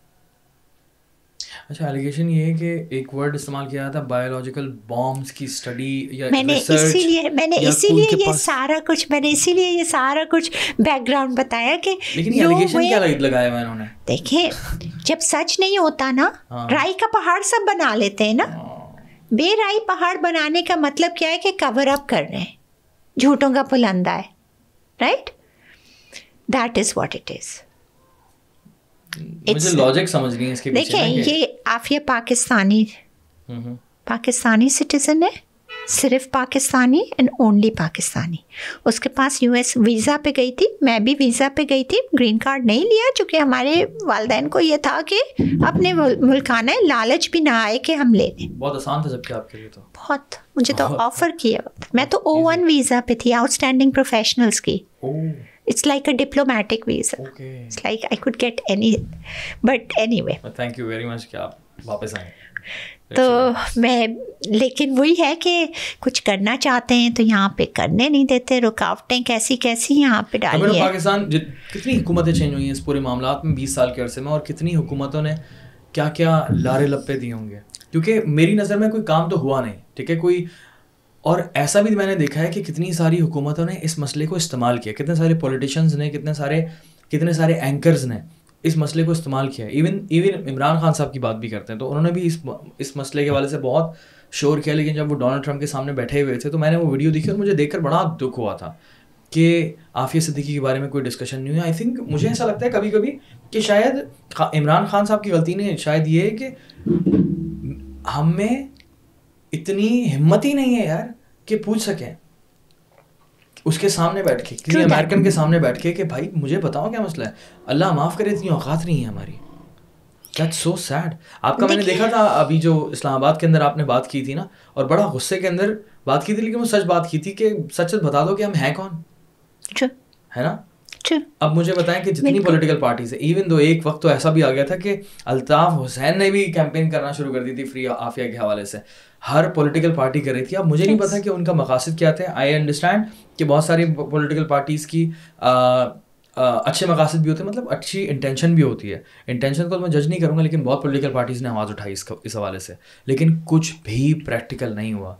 अच्छा एलिगेशन ये है कि एक वर्ड इस्तेमाल किया था बायोलॉजिकल बॉम्ब्स की स्टडी या मैंने इसीलिए मैंने इसीलिए ये सारा कुछ मैंने इसीलिए ये सारा कुछ बैकग्राउंड बताया कि लेकिन एलिगेशन क्या लगाया हुआ इन्होंने देखिए जब सच नहीं होता ना हाँ। राई का पहाड़ सब बना लेते हैं ना हाँ। बेराई पहाड़ बनाने का मतलब क्या है कि कवर अप कर रहे हैं झूठों का पुलंदा है right that is what it is मुझे लॉजिक समझ नहीं इसके देखिए ये आप ये पाकिस्तानी पाकिस्तानी सिटीजन है सिर्फ पाकिस्तानी एंड ओनली पाकिस्तानी उसके पास यूएस वीज़ा पे गई थी मैं भी वीज़ा पे गई थी ग्रीन कार्ड नहीं लिया चूँकि हमारे वालदेन को ये था कि अपने मुल्क आना है लालच भी ना आए कि हम ले लें बहुत आसान था जबकि आपके लिए तो बहुत मुझे तो ऑफ़र किया मैं तो ओ वन वीज़ा पे थी आउटस्टैंडिंग प्रोफेशनल्स की oh। It's like a diplomatic visa. Okay. It's like I could get any, but anyway. Well, thank you very much कि वापस आए. तो मैं लेकिन वही है कि कुछ करना चाहते हैं तो यहाँ पे करने नहीं देते रुकावटें कैसी कैसी यहाँ पे डाली है पाकिस्तान कितनी हुकूमतें चेंज हुई हैं इस पूरे मामला में बीस साल के अरसे में और कितनी हुकूमतों ने क्या क्या लारे लप्पे दिए होंगे क्योंकि मेरी नज़र में कोई काम तो हुआ नहीं ठीक है कोई और ऐसा भी मैंने देखा है कि कितनी सारी हुकूमतों ने इस मसले को इस्तेमाल किया कितने सारे पॉलिटिशियंस ने कितने सारे कितने सारे एंकर्स ने इस मसले को इस्तेमाल किया इवन इवन इमरान खान साहब की बात भी करते हैं तो उन्होंने भी इस इस मसले के वाले से बहुत शोर किया लेकिन जब वो डोनाल्ड ट्रंप के सामने बैठे हुए थे तो मैंने वो वीडियो देखी और मुझे देखकर बड़ा दुख हुआ था कि आफिया सिद्दीकी के बारे में कोई डिस्कशन नहीं हुआ आई थिंक मुझे ऐसा लगता है कभी कभी कि शायद इमरान खान साहब की गलती ने शायद ये है कि हमें इतनी हिम्मत ही नहीं है यार कि पूछ सके उसके सामने बैठ के किसी अमेरिकन के सामने बैठ के कि भाई मुझे बताओ क्या मसला है अल्लाह माफ़ करे इतनी औकात नहीं है हमारी दैट्स सो सैड आपका मैंने देखा था अभी जो इस्लामाबाद के अंदर आपने बात की थी ना और बड़ा गुस्से के अंदर बात की थी लेकिन वो सच बात की थी कि सच सच बता दो कि हम हैं कौन अच्छा। है ना अब मुझे बताएं कि जितनी पॉलिटिकल पार्टीज है इवन दो एक वक्त तो ऐसा भी आ गया था कि अल्ताफ हुसैन ने भी कैंपेन करना शुरू कर दी थी फ्री आफिया के हवाले से हर पॉलिटिकल पार्टी कर रही थी अब मुझे yes. नहीं पता कि उनका मकासद क्या थे आई अंडरस्टैंड कि बहुत सारी पॉलिटिकल पार्टीज़ की आ, आ, अच्छे मकासद भी होते हैं मतलब अच्छी इंटेंशन भी होती है इंटेंशन को तो मैं जज नहीं करूँगा लेकिन बहुत पॉलिटिकल पार्टीज़ ने आवाज़ उठाई इस इस हवाले से लेकिन कुछ भी प्रैक्टिकल नहीं हुआ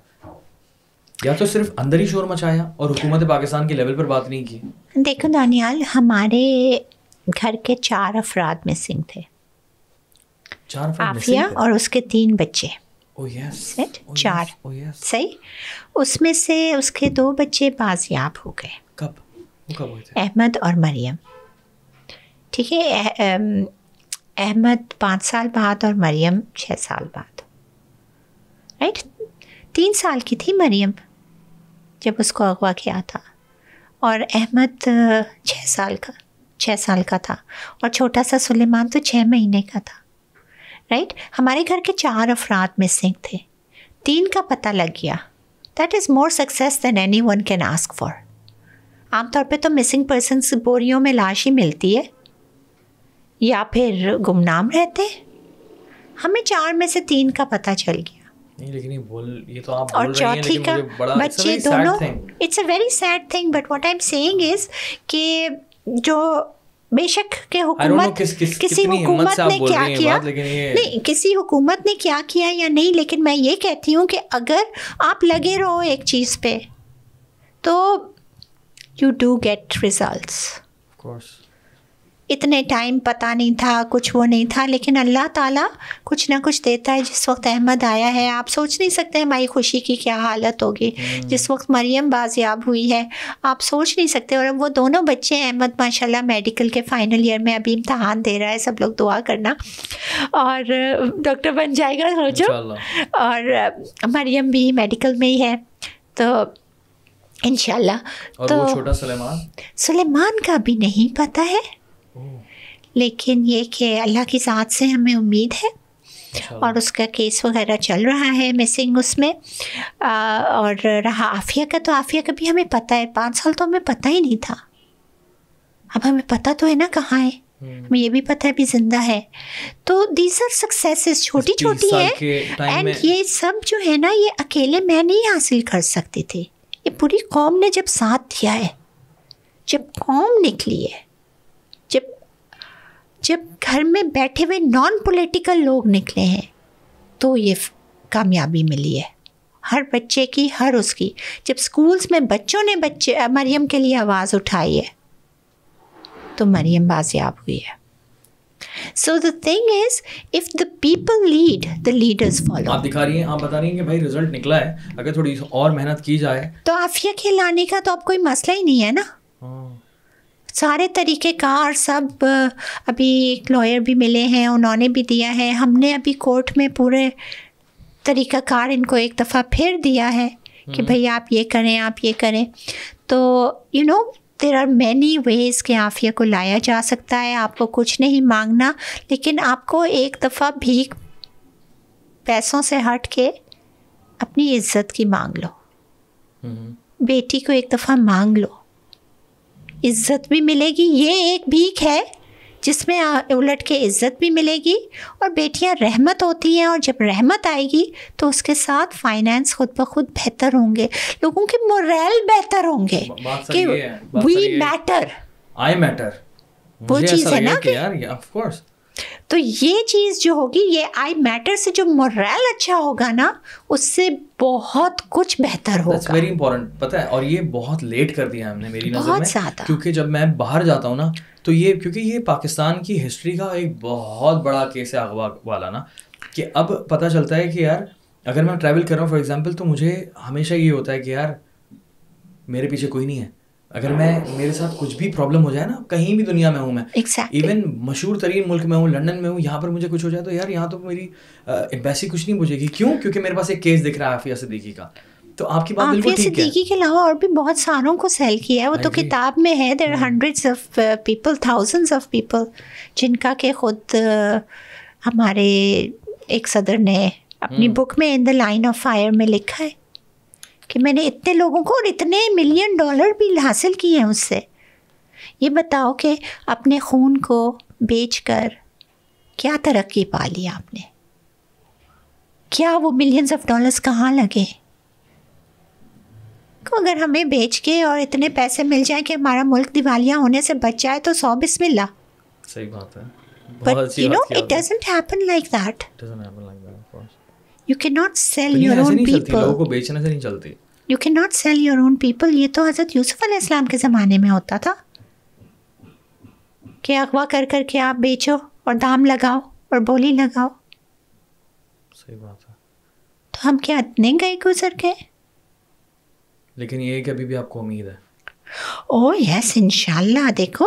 या तो सिर्फ अंदर ही शोर मचाया और हुकूमत पाकिस्तान के लेवल पर बात नहीं की देखो दानियाल हमारे घर के चार अफराद मिसिंग थे चार आफिया और उसके तीन बच्चे oh yes, oh चार oh yes. सही उसमें से उसके दो बच्चे बाजियाब हो गए कब कब हुए थे अहमद और मरियम ठीक है अहमद पाँच साल बाद और मरियम छः साल बाद राइट तीन साल की थी मरियम जब उसको अगवा किया था और अहमद छः साल का छः साल का था और छोटा सा सुलेमान तो छः महीने का था राइट हमारे घर के चार अफराद मिसिंग थे तीन का पता लग गया that is more success than anyone can ask for आमतौर पे तो मिसिंग पर्सन बोरियों में लाश ही मिलती है या फिर गुमनाम रहते हमें चार में से तीन का पता चल गया नहीं लेकिन ये बोल ये तो आप बोल का बच्चे दोनों it's a very sad thing but what I am saying is कि जो बेशक के हुकूमत किस, किस, किसी हुकूमत ने क्या किया नहीं किसी हुकूमत ने क्या किया या नहीं लेकिन मैं ये कहती हूँ कि अगर आप लगे रहो एक चीज़ पे तो यू डू गेट रिजल्ट इतने टाइम पता नहीं था कुछ वो नहीं था लेकिन अल्लाह ताला कुछ ना कुछ देता है जिस वक्त अहमद आया है आप सोच नहीं सकते हमारी खुशी की क्या हालत होगी हम्म। जिस वक्त मरियम बाजियाब हुई है आप सोच नहीं सकते और वो दोनों बच्चे अहमद माशाल्लाह मेडिकल के फ़ाइनल ईयर में अभी इम्तहान दे रहा है सब लोग दुआ करना और डॉक्टर बन जाएगा सोचो और मरियम भी मेडिकल में ही है तो इनशाला तो सुलेमान सुलेमान का भी नहीं पता है लेकिन ये कि अल्लाह की ज़ात से हमें उम्मीद है अच्छा। और उसका केस वगैरह चल रहा है मिसिंग उसमें आ, और रहा आफिया का तो आफिया का भी हमें पता है पाँच साल तो हमें पता ही नहीं था अब हमें पता तो है ना कहाँ है हम्म। हमें ये भी पता है भी जिंदा है तो दीज आर सक्सेसेस छोटी छोटी है एंड ये सब जो है ना ये अकेले मैं नहीं हासिल कर सकती थी ये पूरी कौम ने जब साथ दिया है जब कौम निकली है जब घर में बैठे हुए नॉन पॉलिटिकल लोग निकले हैं तो ये कामयाबी मिली है हर बच्चे की हर उसकी जब स्कूल्स में बच्चों ने बच्चे मरियम के लिए आवाज़ उठाई है तो मरियम बाजियाब हुई है so the thing is if the people lead the leaders follow आप दिखा रही हैं आप बता रही हैं कि भाई रिजल्ट निकला है अगर थोड़ी और मेहनत की जाए तो आफिया के लाने का तो अब कोई मसला ही नहीं है ना सारे तरीक़ेकार सब अभी एक लॉयर भी मिले हैं उन्होंने भी दिया है हमने अभी कोर्ट में पूरे तरीक़ाकार इनको एक दफ़ा फिर दिया है कि हम्म। भाई आप ये करें आप ये करें तो you know there are many ways के आफिया को लाया जा सकता है आपको कुछ नहीं मांगना लेकिन आपको एक दफ़ा भीख पैसों से हट के अपनी इज्जत की मांग लो हम्म। बेटी को एक दफ़ा मांग लो इज्जत भी मिलेगी ये एक भीख है जिसमें उलट के इज़्ज़त भी मिलेगी और बेटियां रहमत होती हैं और जब रहमत आएगी तो उसके साथ फाइनेंस खुद ब खुद बेहतर होंगे लोगों के मोरल बेहतर होंगे कि वी मैटर आई मैटर वो चीज़ है ना कि यार ऑफ कोर्स तो ये चीज़ जो होगी ये आई मैटर से जो मोरल अच्छा होगा ना उससे बहुत कुछ बेहतर होगा वेरी इंपॉर्टेंट पता है और ये बहुत लेट कर दिया हमने मेरी नज़र में क्योंकि जब मैं बाहर जाता हूँ ना तो ये क्योंकि ये पाकिस्तान की हिस्ट्री का एक बहुत बड़ा केस है अगवा वाला ना कि अब पता चलता है कि यार अगर मैं ट्रैवल कर रहा हूँ फॉर एग्जाम्पल तो मुझे हमेशा ये होता है कि यार मेरे पीछे कोई नहीं है अगर मैं मेरे साथ कुछ भी प्रॉब्लम हो जाए ना कहीं भी दुनिया में हूँ मैं exactly. इवन मशहूर तरीन मुल्क में हूँ लंदन में हूँ यहाँ पर मुझे कुछ हो जाए तो यार यहाँ तो मेरी एम्बेसी कुछ नहीं पूछेगी क्यों क्योंकि मेरे पास एक केस दिख रहा है आफिया सदीकी का तो आपकी बात आफिया ठीक के अलावा और भी बहुत सारों को सेल किया है वो तो किताब में है there hundred of people thousand of people जिनका के खुद हमारे एक सदर ने अपनी बुक hmm. में in the line of fire में लिखा है कि मैंने इतने लोगों को और इतने मिलियन डॉलर भी हासिल किए हैं उससे ये बताओ कि अपने खून को बेचकर क्या तरक्की पा ली आपने क्या वो मिलियंस ऑफ डॉलर्स कहाँ लगे को अगर हमें बेच के और इतने पैसे मिल जाए कि हमारा मुल्क दिवालिया होने से बच जाए तो सौ बिस्मिल्ला सही बात है but you know it doesn't happen like that you can not sell your own people लोगों को बेचने से नहीं चलती you can not sell your own people ये तो हज़रत यूसुफ अलैहिस्सलाम के ज़माने में होता था कि अगवा कर कर के आप बेचो और दाम लगाओ और बोली लगाओ सही बात है तो हम क्या इतने गए गुजर गए लेकिन ये कि अभी भी आपको उम्मीद है ओ oh, यस इंशाल्लाह देखो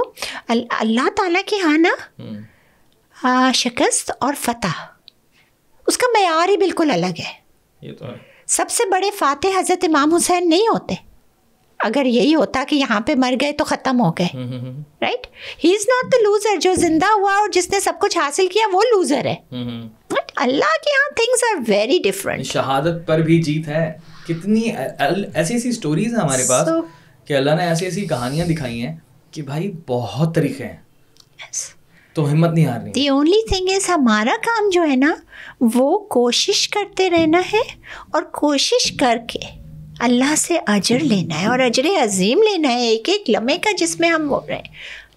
अल्लाह ताला के हाँ ना हम्म। शिकस्त और फतह उसका मैार ही बिल्कुल अलग है ये तो है सबसे बड़े फातह हज़रत इमाम हुसैन नहीं होते अगर यही होता कि यहाँ पे मर गए तो ख़त्म हो गए right he is not the loser जो ज़िंदा हुआ और जिसने सब कुछ हासिल किया वो लूज़र है बट हम्म, हम्म। अल्लाह के यहाँ थिंग्स आर वेरी डिफरेंट शहादत पर भी जीत है कितनी ऐसी ऐसी स्टोरीज हैं हमारे पास so, कि अल्लाह ने ऐसी ऐसी कहानियाँ दिखाई हैं कि भाई बहुत तरीके हैं yes. तो हिम्मत नहीं हारनी रही ओनली थिंग इज हमारा काम जो है ना वो कोशिश करते रहना है और कोशिश करके अल्लाह से अजर लेना है और अजर अजीम लेना है एक एक लम्हे का जिसमें हम हो रहे हैं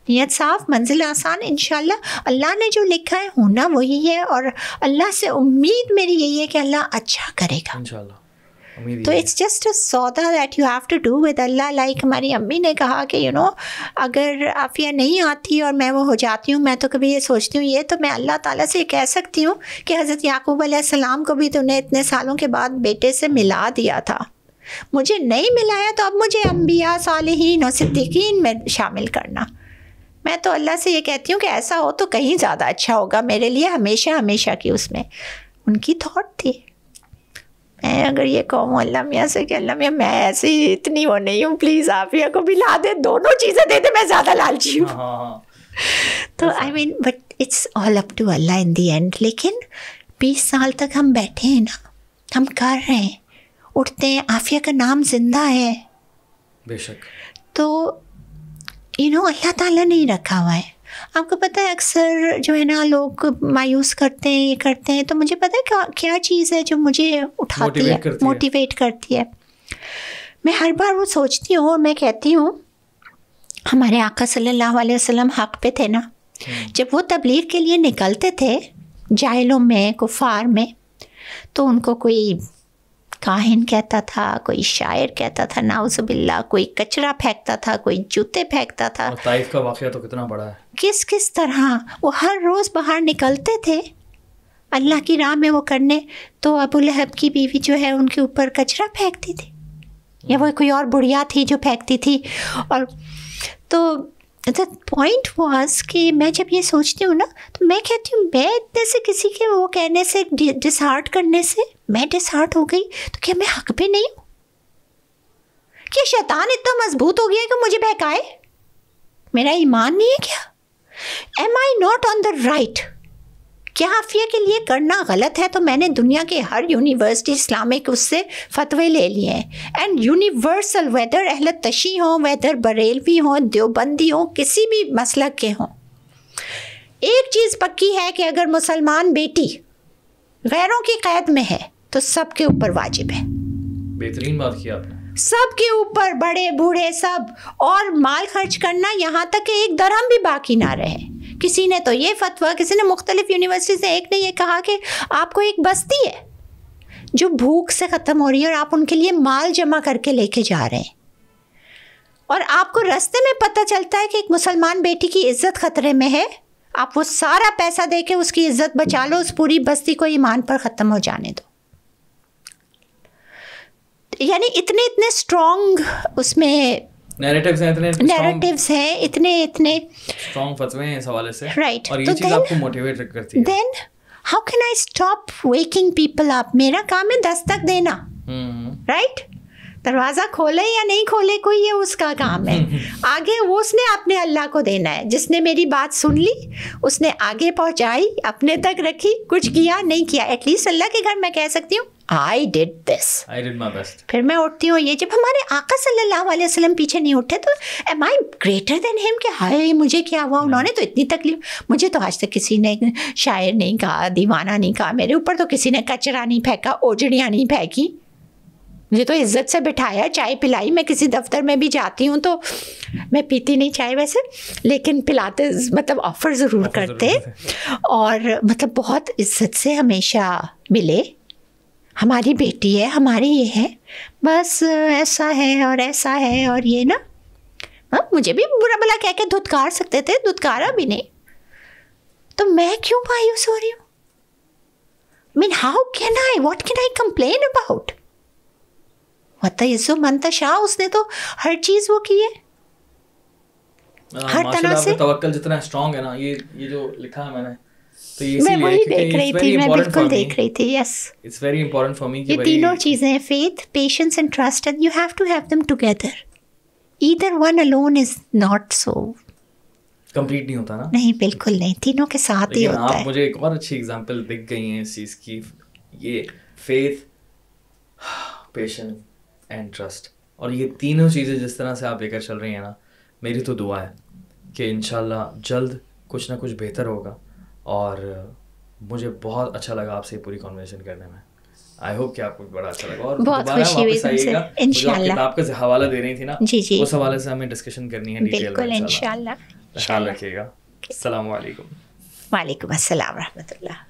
नीयत साफ मंजिल आसान इन अल्लाह ने जो लिखा है होना वही है और अल्लाह से उम्मीद मेरी यही है कि अल्लाह अच्छा करेगा तो इट्स जस्ट अ सौदा that you have to do with Allah like हमारी अम्मी ने कहा कि यू नो अगर आफिया नहीं आती और मैं वो हो जाती हूँ मैं तो कभी ये सोचती हूँ ये तो मैं अल्लाह ताला से कह सकती हूँ कि हज़रत याकूब सलाम को भी तुमने इतने सालों के बाद बेटे से मिला दिया था मुझे नहीं मिलाया तो अब मुझे अम्बिया सालहीन और सिद्दीकिन में शामिल करना मैं तो अल्लाह से ये कहती हूँ कि ऐसा हो तो कहीं ज़्यादा अच्छा होगा मेरे लिए हमेशा हमेशा की उसमें उनकी थॉट थी मैं अगर ये कहूँ अल्लाह मियाँ से कि अल्लाह मियाँ मैं ऐसे ही इतनी वो नहीं हूँ प्लीज़ आप या को भी ला दे दोनों चीज़ें दे दे मैं ज़्यादा लालची हूँ हाँ, हाँ, हाँ। तो I mean but it's all up to Allah in the end लेकिन बीस साल तक हम बैठे हैं ना हम कर रहे हैं उठते हैं आफिया का नाम जिंदा है बेशक तो यू नो अल्लाह ताला नहीं रखा हुआ है आपको पता है अक्सर जो है ना लोग मायूस करते हैं ये करते हैं तो मुझे पता है क्या क्या चीज़ है जो मुझे उठाती है मोटिवेट करती है मैं हर बार वो सोचती हूँ और मैं कहती हूँ हमारे आका सल्लल्लाहु अलैहि वसल्लम हक पे थे ना हम्म। जब वो तबलीग के लिए निकलते थे जाहिलों में कुफार में तो उनको कोई काहिन कहता था कोई शायर कहता था नाउजबिल्ला कोई कचरा फेंकता था कोई जूते फेंकता था ताइफ का वाक़ तो कितना बड़ा है किस किस तरह वो हर रोज़ बाहर निकलते थे अल्लाह की राह में वो करने तो अबू लहब की बीवी जो है उनके ऊपर कचरा फेंकती थी या वो कोई और बुढ़िया थी जो फेंकती थी और तो द पॉइंट वॉज कि मैं जब ये सोचती हूँ ना तो मैं कहती हूँ मैं इतने से किसी के वो कहने से डिसहार्ट करने से मैं डिसहार्ट हो गई तो क्या मैं हक पे नहीं हूँ क्या शैतान इतना मजबूत हो गया कि मुझे बहकाए मेरा ईमान नहीं है क्या am I not on the right क्या हाफिया के लिए करना गलत है तो मैंने दुनिया के हर यूनिवर्सिटी इस्लामिक उससे फतवे ले लिए हैं एंड यूनिवर्सल वेदर अहल तशी हों वेदर बरेलवी हों देवबंदी हों किसी भी मसलक के हों एक चीज़ पक्की है कि अगर मुसलमान बेटी गैरों की कैद में है तो सबके ऊपर वाजिब है बेहतरीन बात की आपने सबके ऊपर बड़े बूढ़े सब और माल खर्च करना यहाँ तक कि एक धर्म भी बाकी ना रहे किसी ने तो ये फतवा किसी ने मुख्तलिफ यूनिवर्सिटी से एक ने यह कहा कि आपको एक बस्ती है जो भूख से ख़त्म हो रही है और आप उनके लिए माल जमा करके लेके जा रहे हैं और आपको रास्ते में पता चलता है कि एक मुसलमान बेटी की इज्जत खतरे में है आप वो सारा पैसा दे के उसकी इज्जत बचा लो उस पूरी बस्ती को ईमान पर ख़त्म हो जाने दो यानी इतने इतने स्ट्रॉन्ग उसमें नैरेटिव्स हैं इतने इतने स्ट्रॉन्ग फतवे हैं इस हवाले से राइट और ये तो चीज आपको मोटिवेट करती है then how can I stop waking people up मेरा काम है दस्तक देना राइट हम्म। दरवाज़ा खोले या नहीं खोले कोई ये उसका काम है [laughs] आगे वो उसने अपने अल्लाह को देना है जिसने मेरी बात सुन ली उसने आगे पहुंचाई अपने तक रखी कुछ किया नहीं किया एटलीस्ट अल्लाह के घर मैं कह सकती हूँ I did this I did my best फिर मैं उठती हूँ ये जब हमारे आका सल्लल्लाहु अलैहि वसल्लम पीछे नहीं उठे तो am I greater than him कि हाय मुझे क्या हुआ उन्होंने तो इतनी तकलीफ मुझे तो आज तक किसी ने शायर नहीं कहा दीवाना नहीं कहा मेरे ऊपर तो किसी ने कचरा नहीं फेंका ओझड़ियाँ नहीं फेंकी मुझे तो इज्जत से बिठाया चाय पिलाई मैं किसी दफ्तर में भी जाती हूँ तो मैं पीती नहीं चाय वैसे लेकिन पिलाते मतलब ऑफ़र ज़रूर करते और मतलब बहुत इज्जत से हमेशा मिले हमारी बेटी है हमारी ये है बस ऐसा है और ऐसा है और ये ना हाँ मुझे भी बुरा भला कह के धुतकार सकते थे धुतकारा भी नहीं तो मैं क्यों मायूस हो रही हूँ mean how can I what can I complain about वत मत यीशु मंतशाह उसने तो हर चीज वो की है आ, हाँ, हर तरह से तवक्कल जितना स्ट्रांग है ना ये ये जो लिखा है मैंने तो ये मैं वही देख रही थी मैं बिल्कुल देख रही थी yes it's very important for me ये तीनों चीजें हैं faith patience and trust and you have to have them together either one alone is not so complete नहीं होता ना नहीं बिल्कुल नहीं तीनों के साथ ही होता आप है मुझे एक और अच्छी एग्जांपल दिख गई है इस चीज की ये फेथ पेशेंस एंड ट्रस्ट और ये तीनों चीज़ें जिस तरह से आप लेकर चल रही हैं ना मेरी तो दुआ है कि इनशाला जल्द कुछ ना कुछ बेहतर होगा और मुझे बहुत अच्छा लगा आपसे पूरी कॉन्वर्सेशन करने में आई होप कि आपको बड़ा अच्छा लगा और बहुत खुशी हुई तुमसे इंशाल्लाह किताब का हवाला दे रही थी ना जी जी उस हवाले से हमें डिस्कशन करनी है डिटेल बिल्कुल इंशाल्लाह ख्याल रखिएगा अस्सलाम वालेकुम वालेकुम अस्सलाम रहमतुल्लाह